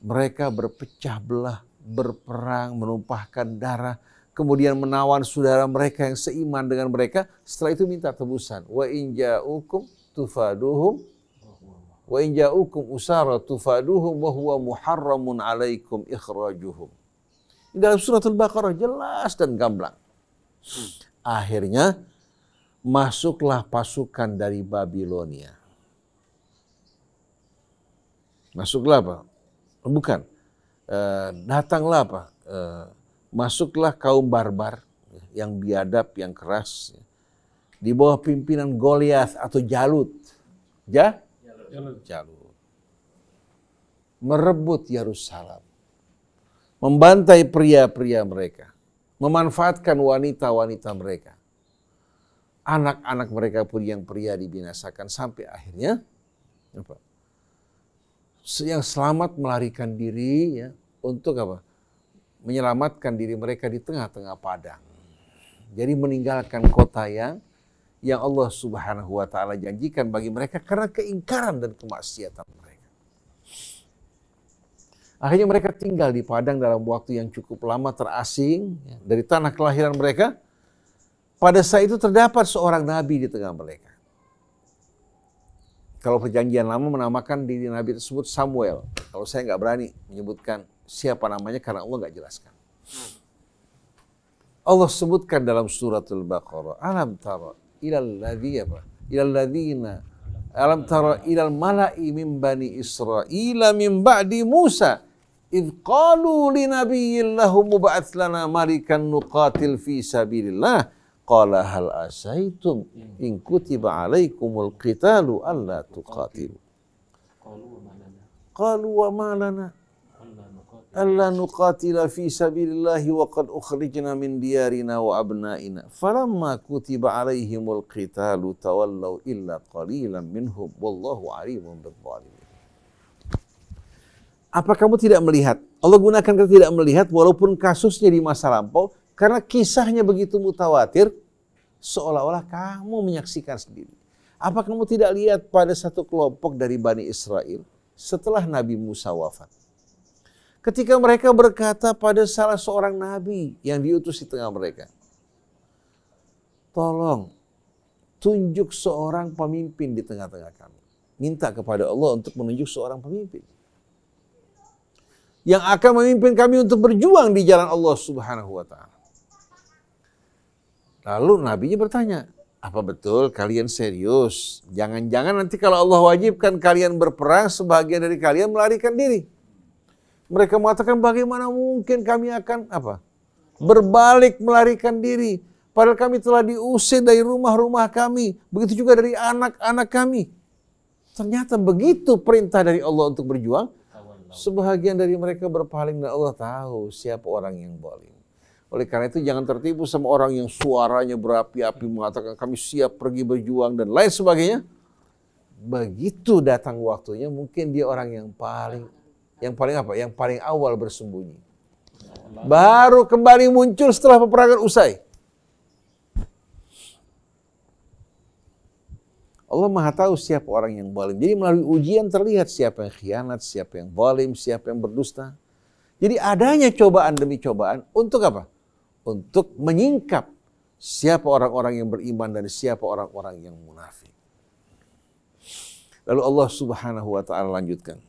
mereka berpecah belah, berperang, menumpahkan darah, kemudian menawan saudara mereka yang seiman dengan mereka, setelah itu minta tebusan. Wa in ja'ukum tufaduhum wa in ja'ukum usara tufaduhum wa huwa muharramun alaikum ikhrajuhum. Dalam surat Al-Baqarah jelas dan gamblang. Akhirnya masuklah pasukan dari Babilonia. Masuklah apa? Bukan. E, datanglah apa? E, masuklah kaum barbar yang biadab, yang keras. Ya, di bawah pimpinan Goliath atau Jalut. Ja? Jalut. Jalut. Merebut Yerusalem. Membantai pria-pria mereka. Memanfaatkan wanita-wanita mereka anak-anak mereka pun yang pria dibinasakan sampai akhirnya apa? yang selamat melarikan diri ya untuk apa? menyelamatkan diri mereka di tengah-tengah padang. Jadi meninggalkan kota yang yang Allah Subhanahu wa taala janjikan bagi mereka karena keingkaran dan kemaksiatan mereka. Akhirnya mereka tinggal di padang dalam waktu yang cukup lama terasing ya, dari tanah kelahiran mereka pada saat itu terdapat seorang nabi di tengah mereka. Kalau perjanjian lama menamakan diri nabi tersebut Samuel. Kalau saya nggak berani menyebutkan siapa namanya karena Allah nggak jelaskan. Allah sebutkan dalam suratul Baqarah, alam tara ilal apa? ilal ladhina. alam tara ilal mala'i min bani Israel min ba'di Musa id qalu li nabiyyin lahum mub'ats lana nuqatil Qala hal asaitum hmm. in kutiba alaikumul qitalu alla tuqatilu. Qalu wa ma lana alla nuqatila fi sabilillahi wa qad ukhrijna min diyarina wa abnaina falamma kutiba alaihimul qitalu tawallaw illa qalilan minhum wallahu alimun bidzalimin. Apa kamu tidak melihat? Allah gunakan kata tidak melihat walaupun kasusnya di masa lampau karena kisahnya begitu mutawatir, seolah-olah kamu menyaksikan sendiri. Apa kamu tidak lihat pada satu kelompok dari Bani Israel setelah Nabi Musa wafat? Ketika mereka berkata pada salah seorang nabi yang diutus di tengah mereka, "Tolong tunjuk seorang pemimpin di tengah-tengah kami." Minta kepada Allah untuk menunjuk seorang pemimpin yang akan memimpin kami untuk berjuang di jalan Allah Subhanahu wa taala. Lalu nabinya bertanya, apa betul kalian serius? Jangan-jangan nanti kalau Allah wajibkan kalian berperang, sebagian dari kalian melarikan diri. Mereka mengatakan bagaimana mungkin kami akan apa? Berbalik melarikan diri. Padahal kami telah diusir dari rumah-rumah kami. Begitu juga dari anak-anak kami. Ternyata begitu perintah dari Allah untuk berjuang. Sebahagian dari mereka berpaling dan Allah tahu siapa orang yang boleh. Oleh karena itu jangan tertipu sama orang yang suaranya berapi-api mengatakan kami siap pergi berjuang dan lain sebagainya. Begitu datang waktunya mungkin dia orang yang paling yang paling apa? Yang paling awal bersembunyi. Baru kembali muncul setelah peperangan usai. Allah Maha tahu siapa orang yang zalim. Jadi melalui ujian terlihat siapa yang khianat, siapa yang zalim, siapa yang berdusta. Jadi adanya cobaan demi cobaan untuk apa? untuk menyingkap siapa orang-orang yang beriman dan siapa orang-orang yang munafik. Lalu Allah Subhanahu wa taala lanjutkan.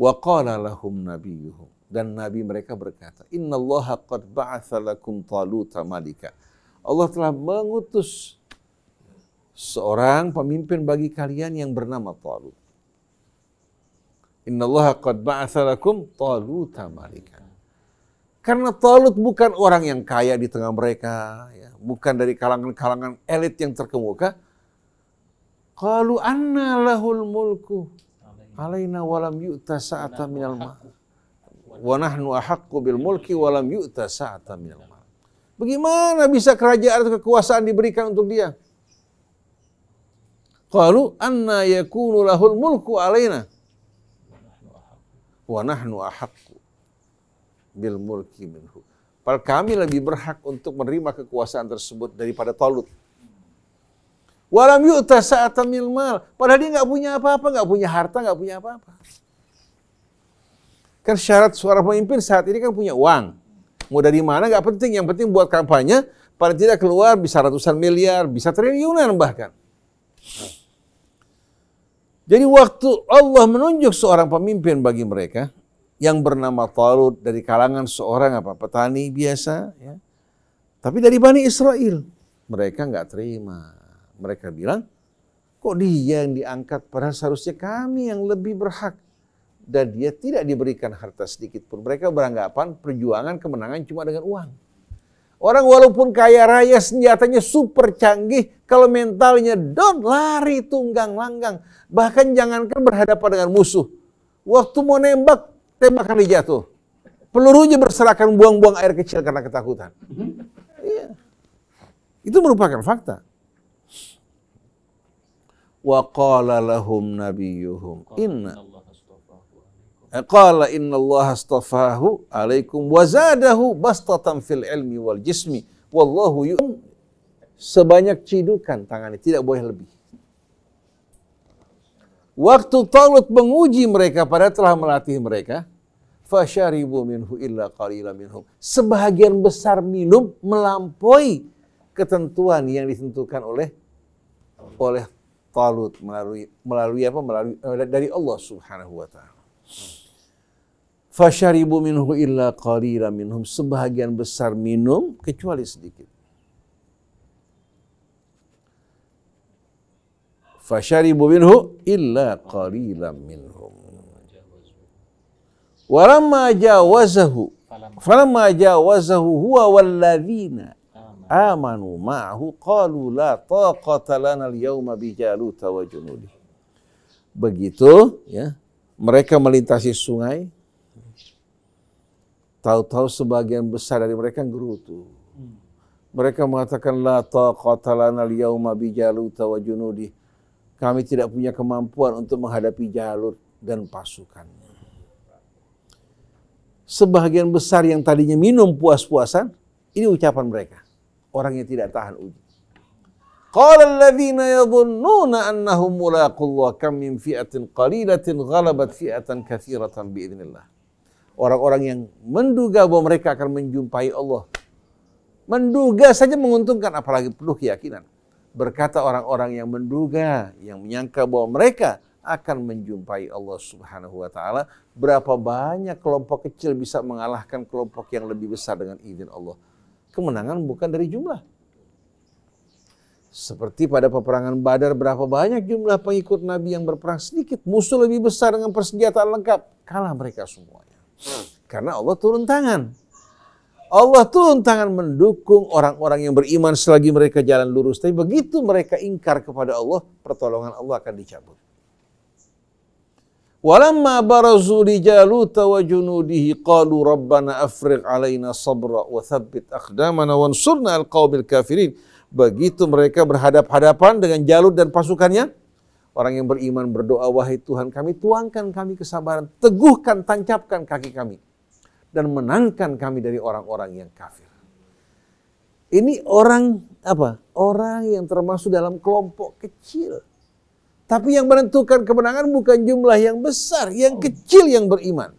Wa qala lahum nabiyuhum dan nabi mereka berkata, "Inna Allah qad ba'atsa lakum Taluta malika." Allah telah mengutus seorang pemimpin bagi kalian yang bernama Talut. Inna qad ba'atsa lakum Taluta malika. Karena Talut bukan orang yang kaya di tengah mereka, ya. bukan dari kalangan-kalangan elit yang terkemuka. Kalau anna lahul mulku alaina walam yu'ta sa'ata minal ma'al. Wa nahnu ahaqqu bil mulki walam yu'ta sa'ata minal ma'al. Bagaimana bisa kerajaan atau kekuasaan diberikan untuk dia? Kalau anna yakunu lahul mulku alaina wa nahnu ahaqqu bil mulki minhu. Padahal kami lebih berhak untuk menerima kekuasaan tersebut daripada Talut. Walam yu'ta sa'atan mil mal. Padahal dia nggak punya apa-apa, nggak punya harta, nggak punya apa-apa. Kan syarat suara pemimpin saat ini kan punya uang. Mau dari mana nggak penting, yang penting buat kampanye, paling tidak keluar bisa ratusan miliar, bisa triliunan bahkan. Jadi waktu Allah menunjuk seorang pemimpin bagi mereka, yang bernama Talut dari kalangan seorang apa petani biasa ya. Tapi dari Bani Israel mereka nggak terima. Mereka bilang, kok dia yang diangkat padahal seharusnya kami yang lebih berhak. Dan dia tidak diberikan harta sedikit pun. Mereka beranggapan perjuangan kemenangan cuma dengan uang. Orang walaupun kaya raya senjatanya super canggih, kalau mentalnya don lari tunggang langgang. Bahkan jangankan berhadapan dengan musuh. Waktu mau nembak tembakan dia jatuh. Pelurunya berserakan buang-buang air kecil karena ketakutan. Iya. Itu merupakan fakta. Wa qala lahum nabiyuhum inna Qala inna Allah astafahu alaikum eh, wa zadahu bastatan fil ilmi wal jismi wallahu yu'um sebanyak cidukan tangannya tidak boleh lebih Waktu Talut menguji mereka pada telah melatih mereka, fasharibu minhu illa qalila minhum. Sebahagian besar minum melampaui ketentuan yang ditentukan oleh oleh Talut melalui melalui apa melalui eh, dari Allah Subhanahu wa taala. Fasharibu minhu illa qalila minhum. Sebahagian besar minum kecuali sedikit. Fasharibu minhu illa qalilan minhum. Walamma jawazahu falamma jawazahu huwa walladzina amanu ma'ahu qalu la taqata lana al-yawma bi Jalut wa junudi. Begitu ya, mereka melintasi sungai. Tahu-tahu sebagian besar dari mereka gerutu. Hmm. Mereka mengatakan la taqata lana al-yawma bi Jalut wa junudih kami tidak punya kemampuan untuk menghadapi jalur dan pasukannya. Sebagian besar yang tadinya minum puas-puasan, ini ucapan mereka. Orang yang tidak tahan uji. Qala alladhina yadhunnuna annahum mulaqullah kam min fi'atin qalilatin ghalabat fi'atan kathiratan Orang-orang yang menduga bahwa mereka akan menjumpai Allah. Menduga saja menguntungkan apalagi penuh keyakinan. Berkata orang-orang yang menduga, yang menyangka bahwa mereka akan menjumpai Allah Subhanahu wa taala. Berapa banyak kelompok kecil bisa mengalahkan kelompok yang lebih besar dengan izin Allah. Kemenangan bukan dari jumlah. Seperti pada peperangan Badar berapa banyak jumlah pengikut Nabi yang berperang sedikit, musuh lebih besar dengan persenjataan lengkap, kalah mereka semuanya. Karena Allah turun tangan. Allah turun tangan mendukung orang-orang yang beriman selagi mereka jalan lurus. Tapi begitu mereka ingkar kepada Allah, pertolongan Allah akan dicabut. Walamma barazu li Jaluta wa junudihi qalu rabbana afrigh alaina sabra wa thabbit aqdamana wansurna alqaumil kafirin. Begitu mereka berhadap-hadapan dengan Jalut dan pasukannya, orang yang beriman berdoa, wahai Tuhan kami tuangkan kami kesabaran, teguhkan, tancapkan kaki kami dan menangkan kami dari orang-orang yang kafir. Ini orang apa? Orang yang termasuk dalam kelompok kecil. Tapi yang menentukan kemenangan bukan jumlah yang besar, yang kecil yang beriman.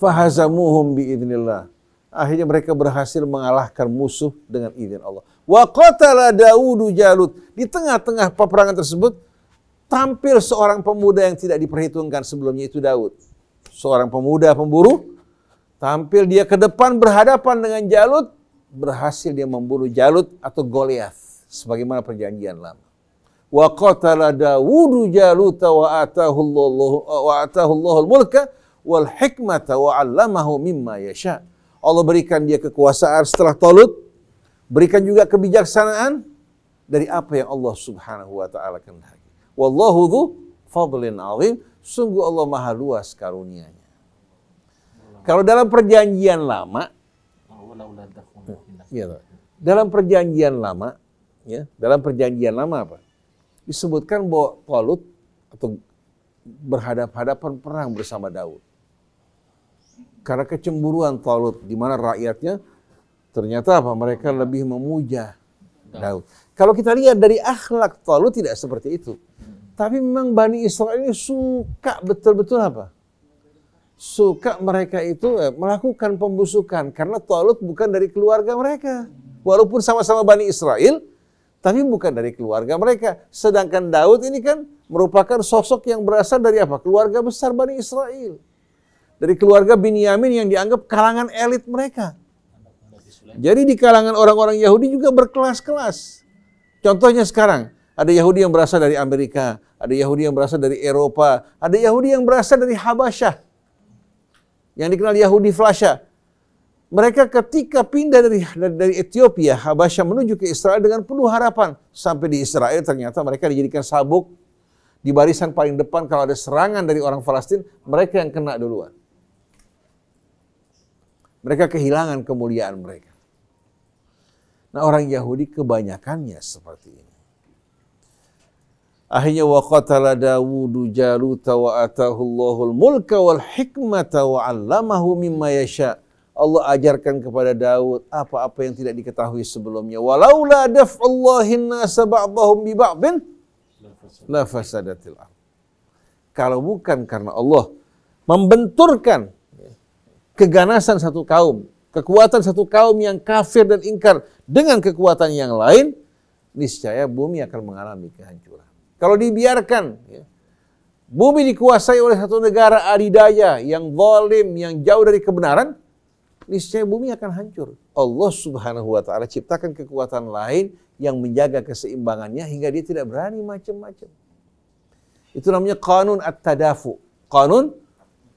Fahazamuhum biidnillah. Akhirnya mereka berhasil mengalahkan musuh dengan izin Allah. Wa qatala Daudu Jalut. Di tengah-tengah peperangan tersebut tampil seorang pemuda yang tidak diperhitungkan sebelumnya itu Daud seorang pemuda pemburu, tampil dia ke depan berhadapan dengan Jalut, berhasil dia memburu Jalut atau Goliath sebagaimana perjanjian lama. Wa qatala Dawudu Jalut wa atahu Allah wa atahu Allahul mulka wal hikmata wa 'allamahu mimma yasha. Allah berikan dia kekuasaan setelah Talut, berikan juga kebijaksanaan dari apa yang Allah Subhanahu wa taala kehendaki. Wallahu dzu fadlin 'azim Sungguh Allah maha luas karunianya. Kalau dalam perjanjian lama, ya, dalam perjanjian lama, ya, dalam perjanjian lama apa? Disebutkan bahwa Talut atau berhadap-hadapan perang bersama Daud. Karena kecemburuan Talut, di mana rakyatnya ternyata apa? Mereka lebih memuja Daud. Kalau kita lihat dari akhlak Talut tidak seperti itu. Tapi memang Bani Israel ini suka betul-betul apa? Suka mereka itu eh, melakukan pembusukan karena Talut bukan dari keluarga mereka. Walaupun sama-sama Bani Israel, tapi bukan dari keluarga mereka. Sedangkan Daud ini kan merupakan sosok yang berasal dari apa? Keluarga besar Bani Israel. Dari keluarga Binyamin yang dianggap kalangan elit mereka. Jadi di kalangan orang-orang Yahudi juga berkelas-kelas. Contohnya sekarang, ada Yahudi yang berasal dari Amerika, ada Yahudi yang berasal dari Eropa, ada Yahudi yang berasal dari Habasyah. Yang dikenal Yahudi Flasha. Mereka ketika pindah dari dari Ethiopia, Habasyah menuju ke Israel dengan penuh harapan. Sampai di Israel ternyata mereka dijadikan sabuk di barisan paling depan kalau ada serangan dari orang Palestina, mereka yang kena duluan. Mereka kehilangan kemuliaan mereka. Nah, orang Yahudi kebanyakannya seperti ini. Akhirnya wa qatala Dawudu Jaluta wa atahu Allahul mulka wal hikmata wa 'allamahu mimma yasha. Allah ajarkan kepada Daud apa-apa yang tidak diketahui sebelumnya. Walaula an nasa ba'dahum bi ba'din la fasadatil ardh. Kalau bukan karena Allah membenturkan keganasan satu kaum, kekuatan satu kaum yang kafir dan ingkar dengan kekuatan yang lain, niscaya bumi akan mengalami kehancuran. Kalau dibiarkan, ya, bumi dikuasai oleh satu negara adidaya yang zalim, yang jauh dari kebenaran, niscaya bumi akan hancur. Allah Subhanahu wa taala ciptakan kekuatan lain yang menjaga keseimbangannya hingga dia tidak berani macam-macam. Itu namanya kanun at-tadafu. Kanun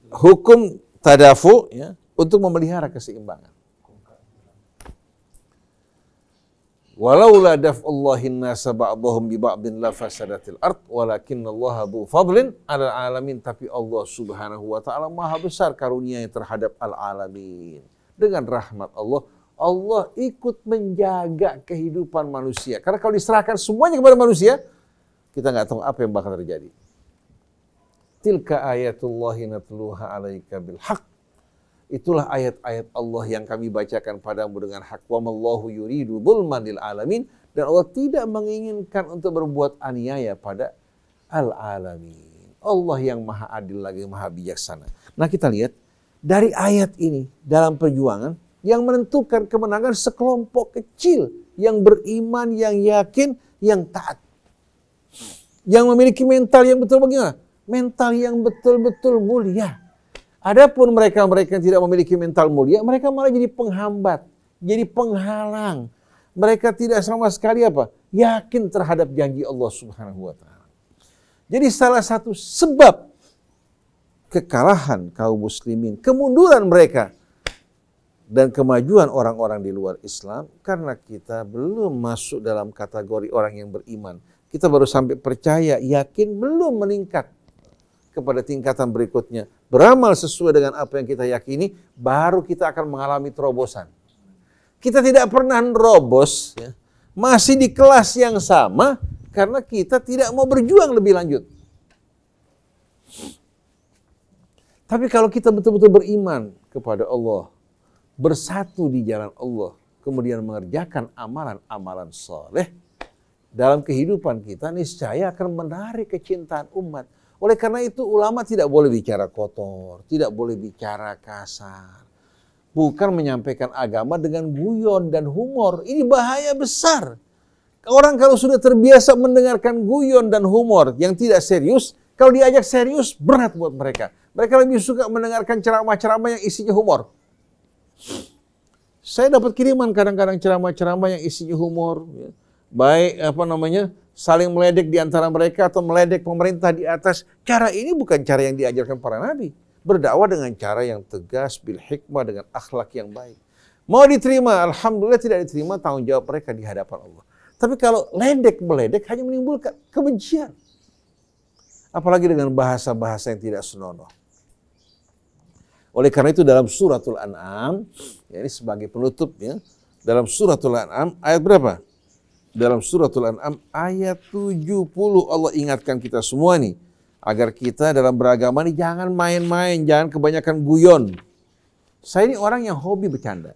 hukum tadafu ya, untuk memelihara keseimbangan. Walaula daf'ullahin nasa ba'dahum bi ba'din la fasadatil ard Allah bu fadlin ala alamin tapi Allah Subhanahu wa taala maha besar karunia yang terhadap al alamin. Dengan rahmat Allah, Allah ikut menjaga kehidupan manusia. Karena kalau diserahkan semuanya kepada manusia, kita nggak tahu apa yang bakal terjadi. Tilka ayatullahi natluha alaika bil haqq Itulah ayat-ayat Allah yang kami bacakan padamu dengan hak wa mallahu yuridu zulman lil alamin dan Allah tidak menginginkan untuk berbuat aniaya pada al alamin. Allah yang maha adil lagi maha bijaksana. Nah kita lihat dari ayat ini dalam perjuangan yang menentukan kemenangan sekelompok kecil yang beriman, yang yakin, yang taat. Yang memiliki mental yang betul bagaimana? Mental yang betul-betul mulia Adapun mereka-mereka yang tidak memiliki mental mulia, mereka malah jadi penghambat, jadi penghalang. Mereka tidak sama sekali apa? Yakin terhadap janji Allah Subhanahu wa taala. Jadi salah satu sebab kekalahan kaum muslimin, kemunduran mereka dan kemajuan orang-orang di luar Islam karena kita belum masuk dalam kategori orang yang beriman. Kita baru sampai percaya, yakin belum meningkat kepada tingkatan berikutnya beramal sesuai dengan apa yang kita yakini, baru kita akan mengalami terobosan. Kita tidak pernah nerobos, ya, masih di kelas yang sama karena kita tidak mau berjuang lebih lanjut. Tapi kalau kita betul-betul beriman kepada Allah, bersatu di jalan Allah, kemudian mengerjakan amalan-amalan soleh, dalam kehidupan kita niscaya akan menarik kecintaan umat. Oleh karena itu ulama tidak boleh bicara kotor, tidak boleh bicara kasar. Bukan menyampaikan agama dengan guyon dan humor. Ini bahaya besar. Orang kalau sudah terbiasa mendengarkan guyon dan humor yang tidak serius, kalau diajak serius berat buat mereka. Mereka lebih suka mendengarkan ceramah-ceramah yang isinya humor. Saya dapat kiriman kadang-kadang ceramah-ceramah yang isinya humor. Ya baik apa namanya saling meledek di antara mereka atau meledek pemerintah di atas. Cara ini bukan cara yang diajarkan para nabi. Berdakwah dengan cara yang tegas, bil hikmah dengan akhlak yang baik. Mau diterima, alhamdulillah tidak diterima tanggung jawab mereka di hadapan Allah. Tapi kalau ledek meledek hanya menimbulkan kebencian. Apalagi dengan bahasa-bahasa yang tidak senonoh. Oleh karena itu dalam suratul An'am, ya ini sebagai penutupnya dalam suratul An'am ayat berapa? dalam suratul An'am ayat 70 Allah ingatkan kita semua nih agar kita dalam beragama ini jangan main-main, jangan kebanyakan guyon. Saya ini orang yang hobi bercanda.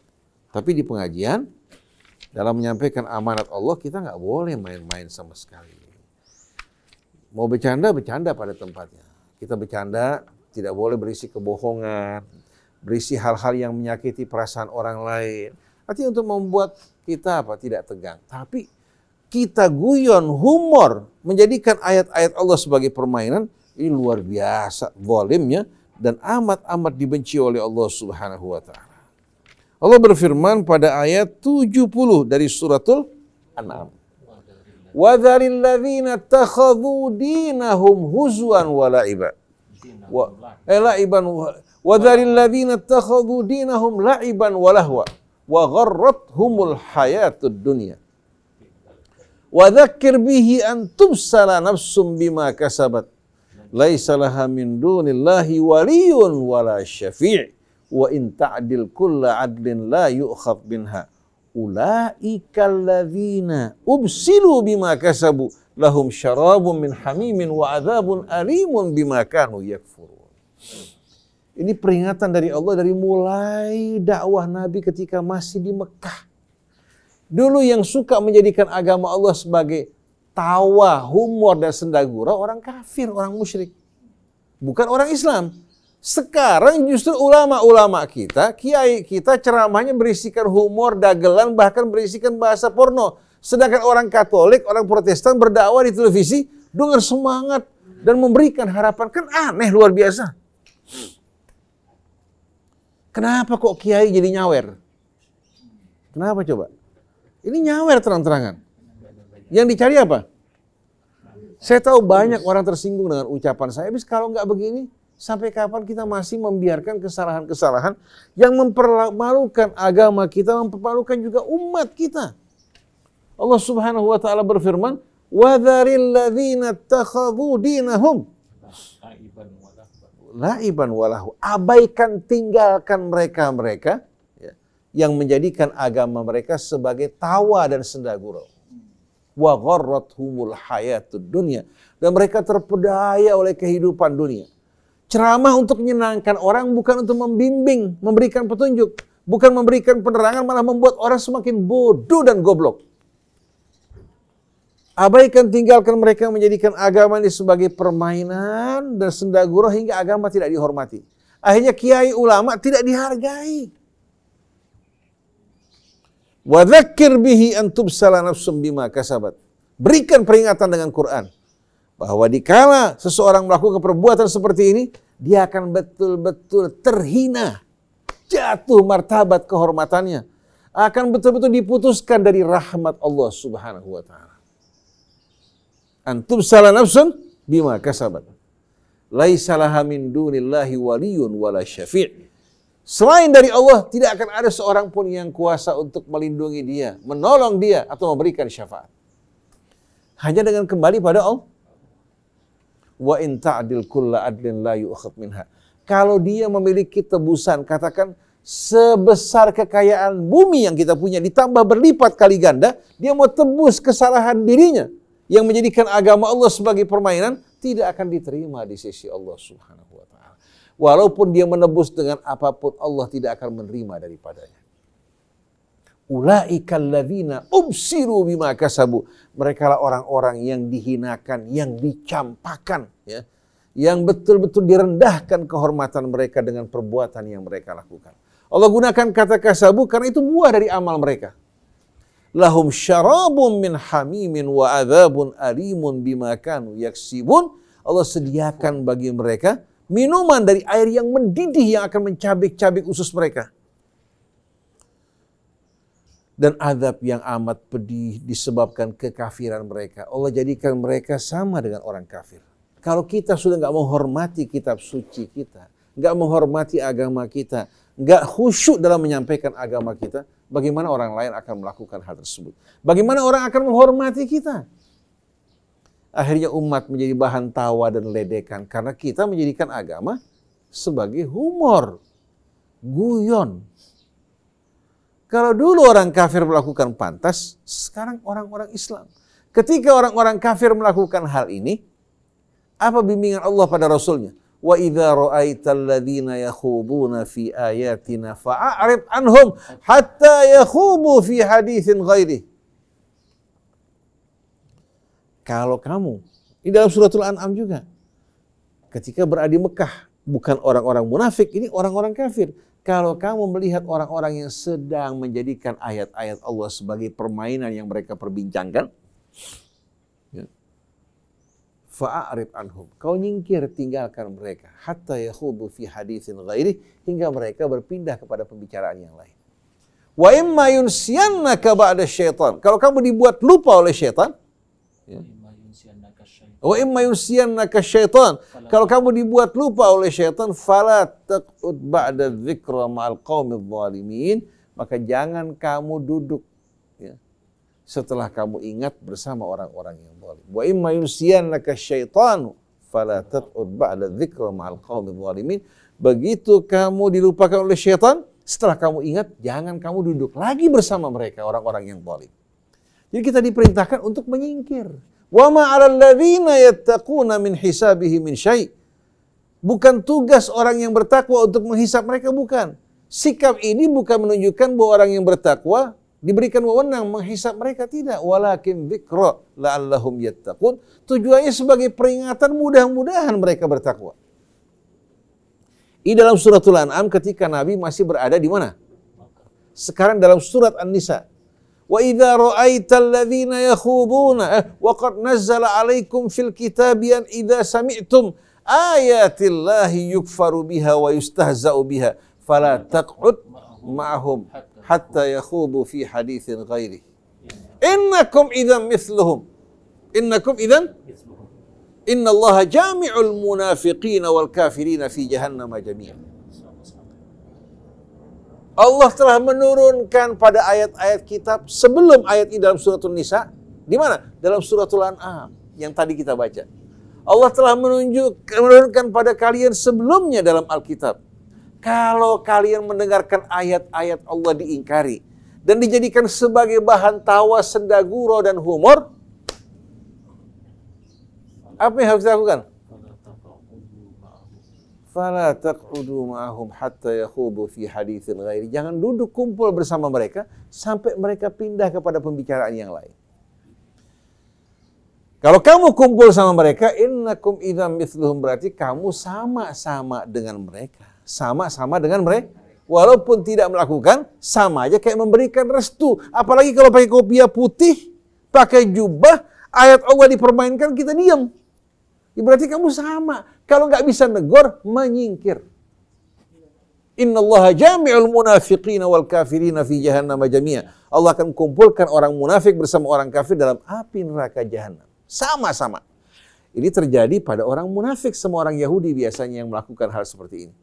Tapi di pengajian dalam menyampaikan amanat Allah kita nggak boleh main-main sama sekali. Mau bercanda, bercanda pada tempatnya. Kita bercanda tidak boleh berisi kebohongan, berisi hal-hal yang menyakiti perasaan orang lain. Artinya untuk membuat kita apa tidak tegang. Tapi kita guyon humor menjadikan ayat-ayat Allah sebagai permainan ini luar biasa volumenya dan amat-amat dibenci oleh Allah Subhanahu wa taala. Allah berfirman pada ayat 70 dari suratul An'am. wa la'iba. Wa eh, la'iban wa وَلَعِبًا ladzina takhadhu dinahum laiban wa lahwa wa gharrathumul hayatud dunya. وذكر به أن تبسل نفس بما كسبت ليس لها من دون الله ولي ولا شفيع وإن تعدل كل عدل لا يؤخذ منها أولئك الذين أبسلوا بما كسبوا لهم شراب من حميم وعذاب أليم بما كانوا يكفرون Ini peringatan dari Allah dari mulai dakwah Nabi ketika masih di Mekah. Dulu yang suka menjadikan agama Allah sebagai tawa, humor, dan sendagura orang kafir, orang musyrik. Bukan orang Islam. Sekarang justru ulama-ulama kita, kiai kita ceramahnya berisikan humor, dagelan, bahkan berisikan bahasa porno. Sedangkan orang Katolik, orang Protestan berdakwah di televisi dengan semangat dan memberikan harapan. Kan aneh, luar biasa. Kenapa kok kiai jadi nyawer? Kenapa coba? Ini nyawer terang-terangan. Yang dicari apa? Saya tahu banyak orang tersinggung dengan ucapan saya. Habis kalau nggak begini, sampai kapan kita masih membiarkan kesalahan-kesalahan yang mempermalukan agama kita, mempermalukan juga umat kita. Allah Subhanahu wa taala berfirman, "Wadharil ladzina takhadhu dinahum." Laiban walahu. Abaikan, tinggalkan mereka-mereka mereka mereka yang menjadikan agama mereka sebagai tawa dan senda gurau. Wa humul hayatud dunia. Dan mereka terpedaya oleh kehidupan dunia. Ceramah untuk menyenangkan orang bukan untuk membimbing, memberikan petunjuk. Bukan memberikan penerangan, malah membuat orang semakin bodoh dan goblok. Abaikan tinggalkan mereka menjadikan agama ini sebagai permainan dan senda gurau hingga agama tidak dihormati. Akhirnya kiai ulama tidak dihargai. Wa bihi antum nafsum bima kasabat. Berikan peringatan dengan Quran bahwa dikala seseorang melakukan perbuatan seperti ini, dia akan betul-betul terhina, jatuh martabat kehormatannya, akan betul-betul diputuskan dari rahmat Allah Subhanahu wa taala. Antum salah nafsun bima kasabat. Laisa laha min dunillahi waliyun wala syafi'. Selain dari Allah, tidak akan ada seorang pun yang kuasa untuk melindungi dia, menolong dia, atau memberikan syafaat. Hanya dengan kembali pada Allah. Wa in ta'dil kulla adlin la yu'khad minha. Kalau dia memiliki tebusan, katakan sebesar kekayaan bumi yang kita punya ditambah berlipat kali ganda, dia mau tebus kesalahan dirinya yang menjadikan agama Allah sebagai permainan tidak akan diterima di sisi Allah Subhanahu Walaupun dia menebus dengan apapun, Allah tidak akan menerima daripadanya. Ulaika alladzina bima kasabu. Mereka lah orang-orang yang dihinakan, yang dicampakan. Ya. Yang betul-betul direndahkan kehormatan mereka dengan perbuatan yang mereka lakukan. Allah gunakan kata kasabu karena itu buah dari amal mereka. Lahum syarabun min hamimin wa adabun alimun bima kanu yaksibun. Allah sediakan bagi mereka minuman dari air yang mendidih yang akan mencabik-cabik usus mereka. Dan azab yang amat pedih disebabkan kekafiran mereka. Allah jadikan mereka sama dengan orang kafir. Kalau kita sudah nggak menghormati kitab suci kita, nggak menghormati agama kita, nggak khusyuk dalam menyampaikan agama kita, bagaimana orang lain akan melakukan hal tersebut? Bagaimana orang akan menghormati kita? Akhirnya umat menjadi bahan tawa dan ledekan karena kita menjadikan agama sebagai humor, guyon. Kalau dulu orang kafir melakukan pantas, sekarang orang-orang Islam. Ketika orang-orang kafir melakukan hal ini, apa bimbingan Allah pada Rasulnya? Wa idha ra'aita alladhina yakhubuna fi ayatina fa'arib anhum hatta yakhubu fi hadithin ghairih. Kalau kamu, ini dalam suratul An'am juga. Ketika berada di Mekah, bukan orang-orang munafik, ini orang-orang kafir. Kalau kamu melihat orang-orang yang sedang menjadikan ayat-ayat Allah sebagai permainan yang mereka perbincangkan, ya, fa'arif anhum. Kau nyingkir tinggalkan mereka. Hatta yahudu fi hadithin ghairi Hingga mereka berpindah kepada pembicaraan yang lain. Wa imma yunsiyannaka ba'da syaitan. Kalau kamu dibuat lupa oleh syaitan. Ya. Wa imma yunsiyannaka syaitan. Kalau kamu dibuat lupa oleh syaitan, fala taqut ba'da dzikra ma'al qaumidz zalimin, maka jangan kamu duduk ya. Setelah kamu ingat bersama orang-orang yang zalim. Wa imma yunsiyannaka syaitan fala taqut ba'da dzikra ma'al qaumidz zalimin. Begitu kamu dilupakan oleh syaitan, setelah kamu ingat, jangan kamu duduk lagi bersama mereka orang-orang yang zalim. Jadi kita diperintahkan untuk menyingkir. Wa ma 'alal ladzina yattaquna min hisabihi min syai'. Bukan tugas orang yang bertakwa untuk menghisap mereka bukan. Sikap ini bukan menunjukkan bahwa orang yang bertakwa diberikan wewenang menghisap mereka tidak walakin dzikra la'allahum yattaqun tujuannya sebagai peringatan mudah-mudahan mereka bertakwa di dalam suratul an'am ketika nabi masih berada di mana sekarang dalam surat an-nisa وإذا رأيت الذين يخوضون أه، وقد نزل عليكم في الكتاب أن إذا سمعتم آيات الله يكفر بها ويستهزأ بها فلا تقعد معهم حتى يخوضوا في حديث غيره إنكم إذا مثلهم إنكم إذا إن الله جامع المنافقين والكافرين في جهنم جميعا Allah telah menurunkan pada ayat-ayat kitab sebelum ayat ini dalam surat Nisa. Di mana? Dalam surat suratul An'am yang tadi kita baca. Allah telah menunjuk, menurunkan pada kalian sebelumnya dalam Alkitab. Kalau kalian mendengarkan ayat-ayat Allah diingkari dan dijadikan sebagai bahan tawa, sendaguro, dan humor, apa yang harus dilakukan? Fala taq'udu ma'ahum hatta yakhubu fi haditsin ghairi. Jangan duduk kumpul bersama mereka sampai mereka pindah kepada pembicaraan yang lain. Kalau kamu kumpul sama mereka, innakum idam mithluhum berarti kamu sama-sama dengan mereka. Sama-sama dengan mereka. Walaupun tidak melakukan, sama aja kayak memberikan restu. Apalagi kalau pakai kopiah putih, pakai jubah, ayat Allah dipermainkan, kita diam. Ya berarti kamu sama. Kalau nggak bisa negor, menyingkir. Inna Allah jami'ul munafiqina wal kafirina fi jahannam jami'a. Allah akan kumpulkan orang munafik bersama orang kafir dalam api neraka jahannam. Sama-sama. Ini terjadi pada orang munafik, semua orang Yahudi biasanya yang melakukan hal seperti ini.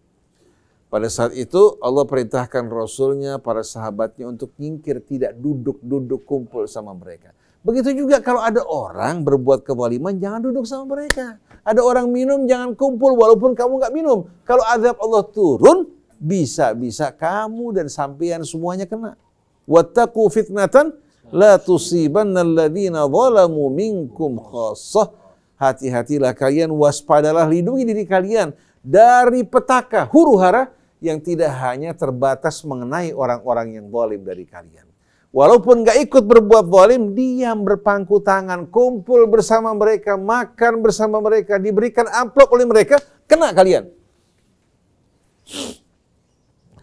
Pada saat itu Allah perintahkan Rasulnya, para sahabatnya untuk nyingkir, tidak duduk-duduk kumpul sama mereka. Begitu juga kalau ada orang berbuat kezaliman, jangan duduk sama mereka. Ada orang minum, jangan kumpul walaupun kamu nggak minum. Kalau azab Allah turun, bisa-bisa kamu dan sampean semuanya kena. Wattaku fitnatan la tusibanna zalamu minkum khassah. Hati-hatilah kalian, waspadalah, lindungi diri kalian dari petaka huru-hara yang tidak hanya terbatas mengenai orang-orang yang zalim dari kalian. Walaupun gak ikut berbuat zalim, diam berpangku tangan, kumpul bersama mereka, makan bersama mereka, diberikan amplop oleh mereka, kena kalian.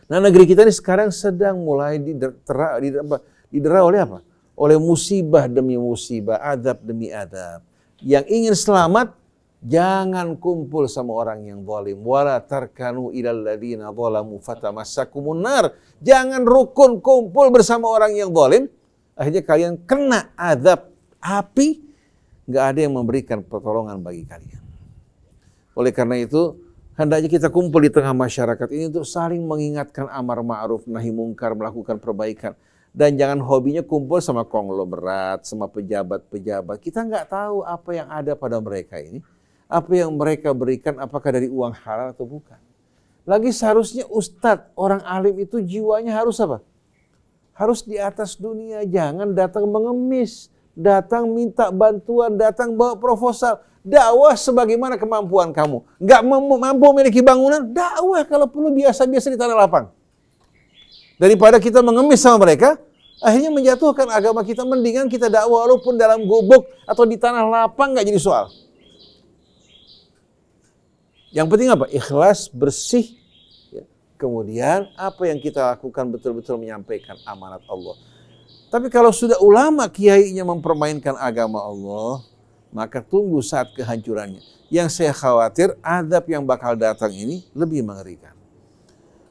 Nah negeri kita ini sekarang sedang mulai didera, didera, didera oleh apa? Oleh musibah demi musibah, adab demi adab. Yang ingin selamat Jangan kumpul sama orang yang zalim. Wala tarkanu ilal ladina zalamu fatamassakumun nar. Jangan rukun kumpul bersama orang yang zalim. Akhirnya kalian kena azab api. Enggak ada yang memberikan pertolongan bagi kalian. Oleh karena itu, hendaknya kita kumpul di tengah masyarakat ini untuk saling mengingatkan amar ma'ruf, nahi mungkar, melakukan perbaikan. Dan jangan hobinya kumpul sama konglomerat, sama pejabat-pejabat. Kita nggak tahu apa yang ada pada mereka ini apa yang mereka berikan apakah dari uang halal atau bukan. Lagi seharusnya ustadz, orang alim itu jiwanya harus apa? Harus di atas dunia, jangan datang mengemis, datang minta bantuan, datang bawa proposal, dakwah sebagaimana kemampuan kamu. Gak mampu memiliki bangunan, dakwah kalau perlu biasa-biasa di tanah lapang. Daripada kita mengemis sama mereka, akhirnya menjatuhkan agama kita, mendingan kita dakwah walaupun dalam gubuk atau di tanah lapang gak jadi soal. Yang penting apa? Ikhlas, bersih. Ya. Kemudian apa yang kita lakukan betul-betul menyampaikan amanat Allah. Tapi kalau sudah ulama kiainya mempermainkan agama Allah, maka tunggu saat kehancurannya. Yang saya khawatir adab yang bakal datang ini lebih mengerikan.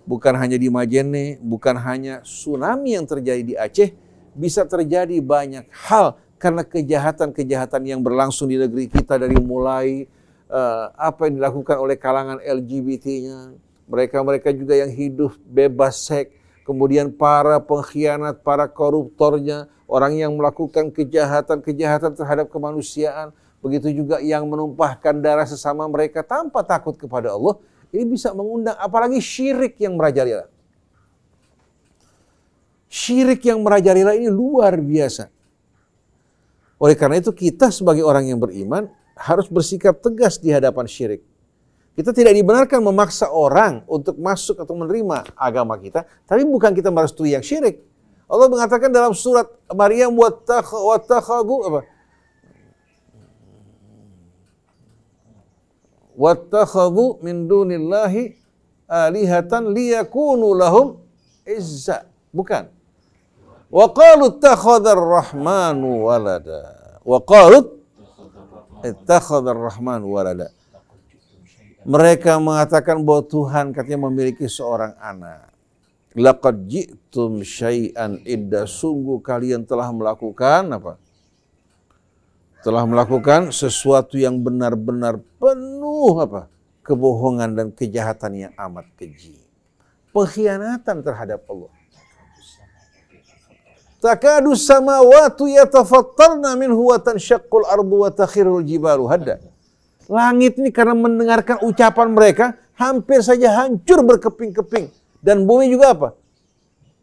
Bukan hanya di Majene, bukan hanya tsunami yang terjadi di Aceh, bisa terjadi banyak hal karena kejahatan-kejahatan yang berlangsung di negeri kita dari mulai uh, apa yang dilakukan oleh kalangan LGBT-nya, mereka-mereka juga yang hidup bebas seks, kemudian para pengkhianat, para koruptornya, orang yang melakukan kejahatan-kejahatan terhadap kemanusiaan, begitu juga yang menumpahkan darah sesama mereka tanpa takut kepada Allah, ini bisa mengundang apalagi syirik yang merajalela. Syirik yang merajalela ini luar biasa. Oleh karena itu kita sebagai orang yang beriman harus bersikap tegas di hadapan syirik. Kita tidak dibenarkan memaksa orang untuk masuk atau menerima agama kita, tapi bukan kita merestui yang syirik. Allah mengatakan dalam surat Maryam wattakhadhu apa? Wattakhadhu min dunillahi alihatan liyakunu lahum izza. Bukan. Wa qalu ittakhadha rahmanu walada. Wa qalu ittakhadar rahman walada. Mereka mengatakan bahwa Tuhan katanya memiliki seorang anak. Laqad ji'tum syai'an idda. Sungguh kalian telah melakukan apa? Telah melakukan sesuatu yang benar-benar penuh apa? Kebohongan dan kejahatan yang amat keji. Pengkhianatan terhadap Allah. Takadu samawatu yatafattarna minhu wa tansyaqqul ardu wa takhirul jibalu hadda. Langit ini karena mendengarkan ucapan mereka hampir saja hancur berkeping-keping dan bumi juga apa?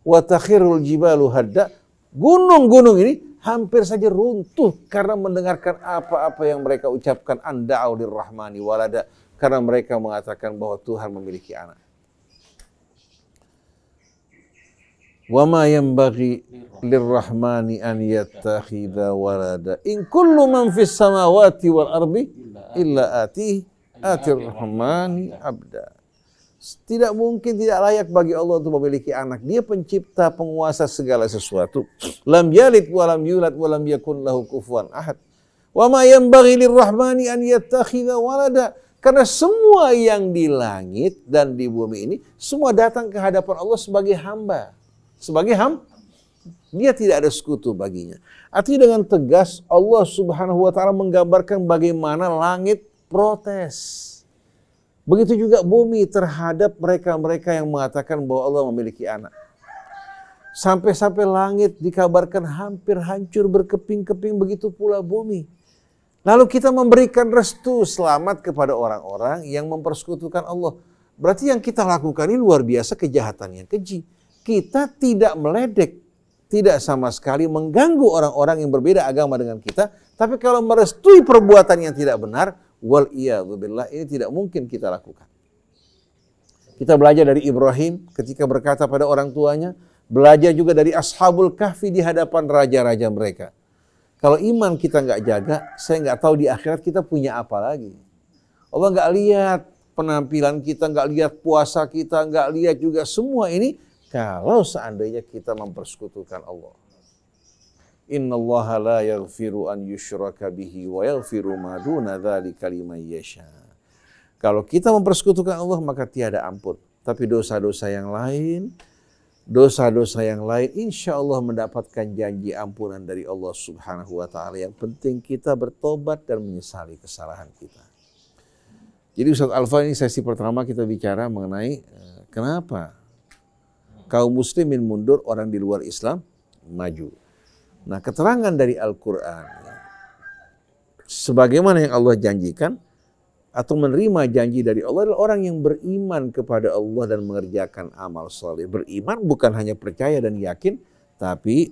Wa takhirul jibalu hadda. Gunung-gunung ini hampir saja runtuh karena mendengarkan apa-apa yang mereka ucapkan anda aulir rahmani walada karena mereka mengatakan bahwa Tuhan memiliki anak. wa ma yanbaghi lirrahmani an yattakhidha walada in kullu man fis samawati wal ardi illa ati atir rahmani abda tidak mungkin tidak layak bagi Allah untuk memiliki anak dia pencipta penguasa segala sesuatu lam yalid wa lam yulad wa lam yakun lahu kufuwan ahad wa ma yanbaghi lirrahmani an yattakhidha walada karena semua yang di langit dan di bumi ini semua datang ke hadapan Allah sebagai hamba sebagai ham dia tidak ada sekutu baginya. Artinya dengan tegas Allah Subhanahu wa taala menggambarkan bagaimana langit protes. Begitu juga bumi terhadap mereka-mereka yang mengatakan bahwa Allah memiliki anak. Sampai-sampai langit dikabarkan hampir hancur berkeping-keping begitu pula bumi. Lalu kita memberikan restu selamat kepada orang-orang yang mempersekutukan Allah. Berarti yang kita lakukan ini luar biasa kejahatan yang keji kita tidak meledek, tidak sama sekali mengganggu orang-orang yang berbeda agama dengan kita, tapi kalau merestui perbuatan yang tidak benar, wal billah ini tidak mungkin kita lakukan. Kita belajar dari Ibrahim ketika berkata pada orang tuanya, belajar juga dari Ashabul Kahfi di hadapan raja-raja mereka. Kalau iman kita nggak jaga, saya nggak tahu di akhirat kita punya apa lagi. Allah nggak lihat penampilan kita, nggak lihat puasa kita, nggak lihat juga semua ini kalau seandainya kita mempersekutukan Allah. Inna Allah la yaghfiru an yushraka bihi wa yaghfiru ma duna dzalika liman yasha. Kalau kita mempersekutukan Allah maka tiada ampun. Tapi dosa-dosa yang lain, dosa-dosa yang lain insya Allah mendapatkan janji ampunan dari Allah subhanahu wa ta'ala. Yang penting kita bertobat dan menyesali kesalahan kita. Jadi Ustaz Alfa ini sesi pertama kita bicara mengenai eh, kenapa kaum muslimin mundur, orang di luar Islam maju. Nah, keterangan dari Al-Qur'an sebagaimana yang Allah janjikan atau menerima janji dari Allah adalah orang yang beriman kepada Allah dan mengerjakan amal soleh. Beriman bukan hanya percaya dan yakin, tapi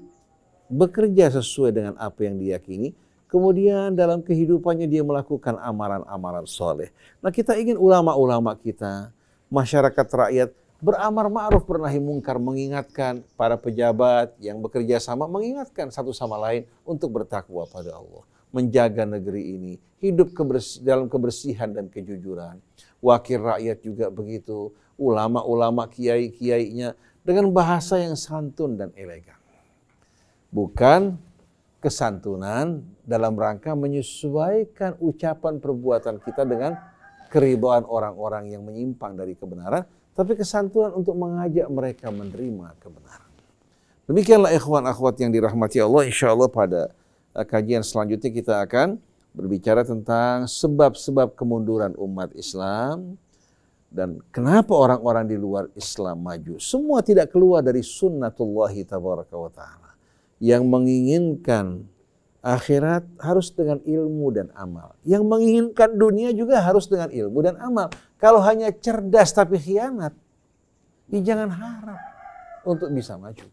bekerja sesuai dengan apa yang diyakini. Kemudian dalam kehidupannya dia melakukan amaran-amaran soleh. Nah kita ingin ulama-ulama kita, masyarakat rakyat beramar ma'ruf bernahi mungkar mengingatkan para pejabat yang bekerja sama mengingatkan satu sama lain untuk bertakwa pada Allah menjaga negeri ini hidup dalam kebersihan dan kejujuran wakil rakyat juga begitu ulama-ulama kiai-kiainya dengan bahasa yang santun dan elegan bukan kesantunan dalam rangka menyesuaikan ucapan perbuatan kita dengan keribuan orang-orang yang menyimpang dari kebenaran, tapi kesantunan untuk mengajak mereka menerima kebenaran. Demikianlah ikhwan akhwat yang dirahmati Allah, insya Allah pada eh, kajian selanjutnya kita akan berbicara tentang sebab-sebab kemunduran umat Islam dan kenapa orang-orang di luar Islam maju. Semua tidak keluar dari sunnatullahi tabaraka ta'ala yang menginginkan akhirat harus dengan ilmu dan amal. Yang menginginkan dunia juga harus dengan ilmu dan amal. Kalau hanya cerdas tapi khianat, ya jangan harap untuk bisa maju.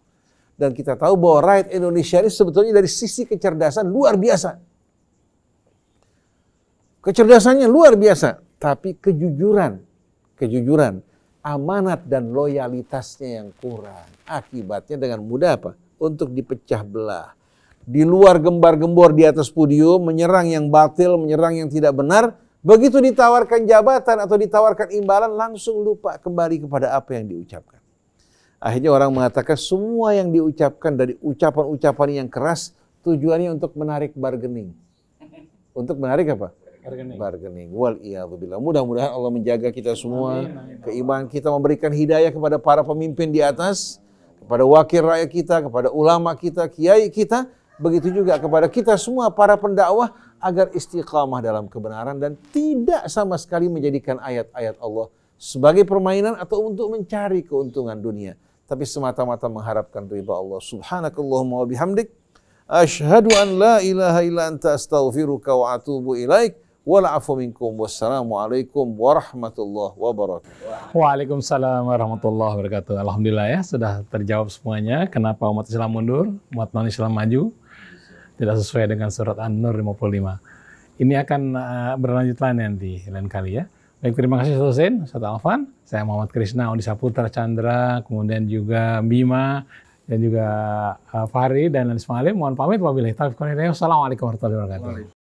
Dan kita tahu bahwa rakyat Indonesia ini sebetulnya dari sisi kecerdasan luar biasa. Kecerdasannya luar biasa, tapi kejujuran, kejujuran, amanat dan loyalitasnya yang kurang. Akibatnya dengan mudah apa? Untuk dipecah belah, di luar gembar-gembor di atas podium, menyerang yang batil, menyerang yang tidak benar. Begitu ditawarkan jabatan atau ditawarkan imbalan, langsung lupa kembali kepada apa yang diucapkan. Akhirnya orang mengatakan semua yang diucapkan dari ucapan-ucapan yang keras tujuannya untuk menarik bargaining. Untuk menarik apa? Bargaining. bargaining. Mudah-mudahan Allah menjaga kita semua, keimanan kita memberikan hidayah kepada para pemimpin di atas, kepada wakil rakyat kita, kepada ulama kita, kiai kita Begitu juga kepada kita semua para pendakwah agar istiqamah dalam kebenaran dan tidak sama sekali menjadikan ayat-ayat Allah sebagai permainan atau untuk mencari keuntungan dunia, tapi semata-mata mengharapkan riba Allah. Subhanakallahumma wa ashadu an la ilaha illa anta astaghfiruka wa atubu ilaik. Walafu minkum wassalamualaikum warahmatullahi wabarakatuh. Waalaikumsalam warahmatullahi wabarakatuh. Alhamdulillah ya sudah terjawab semuanya. Kenapa umat Islam mundur, umat non Islam maju tidak sesuai dengan surat An-Nur 55. Ini akan uh, berlanjut lain nanti lain kali ya. Baik, terima kasih Ustaz Hussein, Ustaz Alvan. Saya Muhammad Krishna, Undi Saputra Chandra, kemudian juga Bima, dan juga uh, Fahri dan Lain Ismail. Mohon pamit, wabillahi taufiq. Assalamualaikum warahmatullahi wabarakatuh.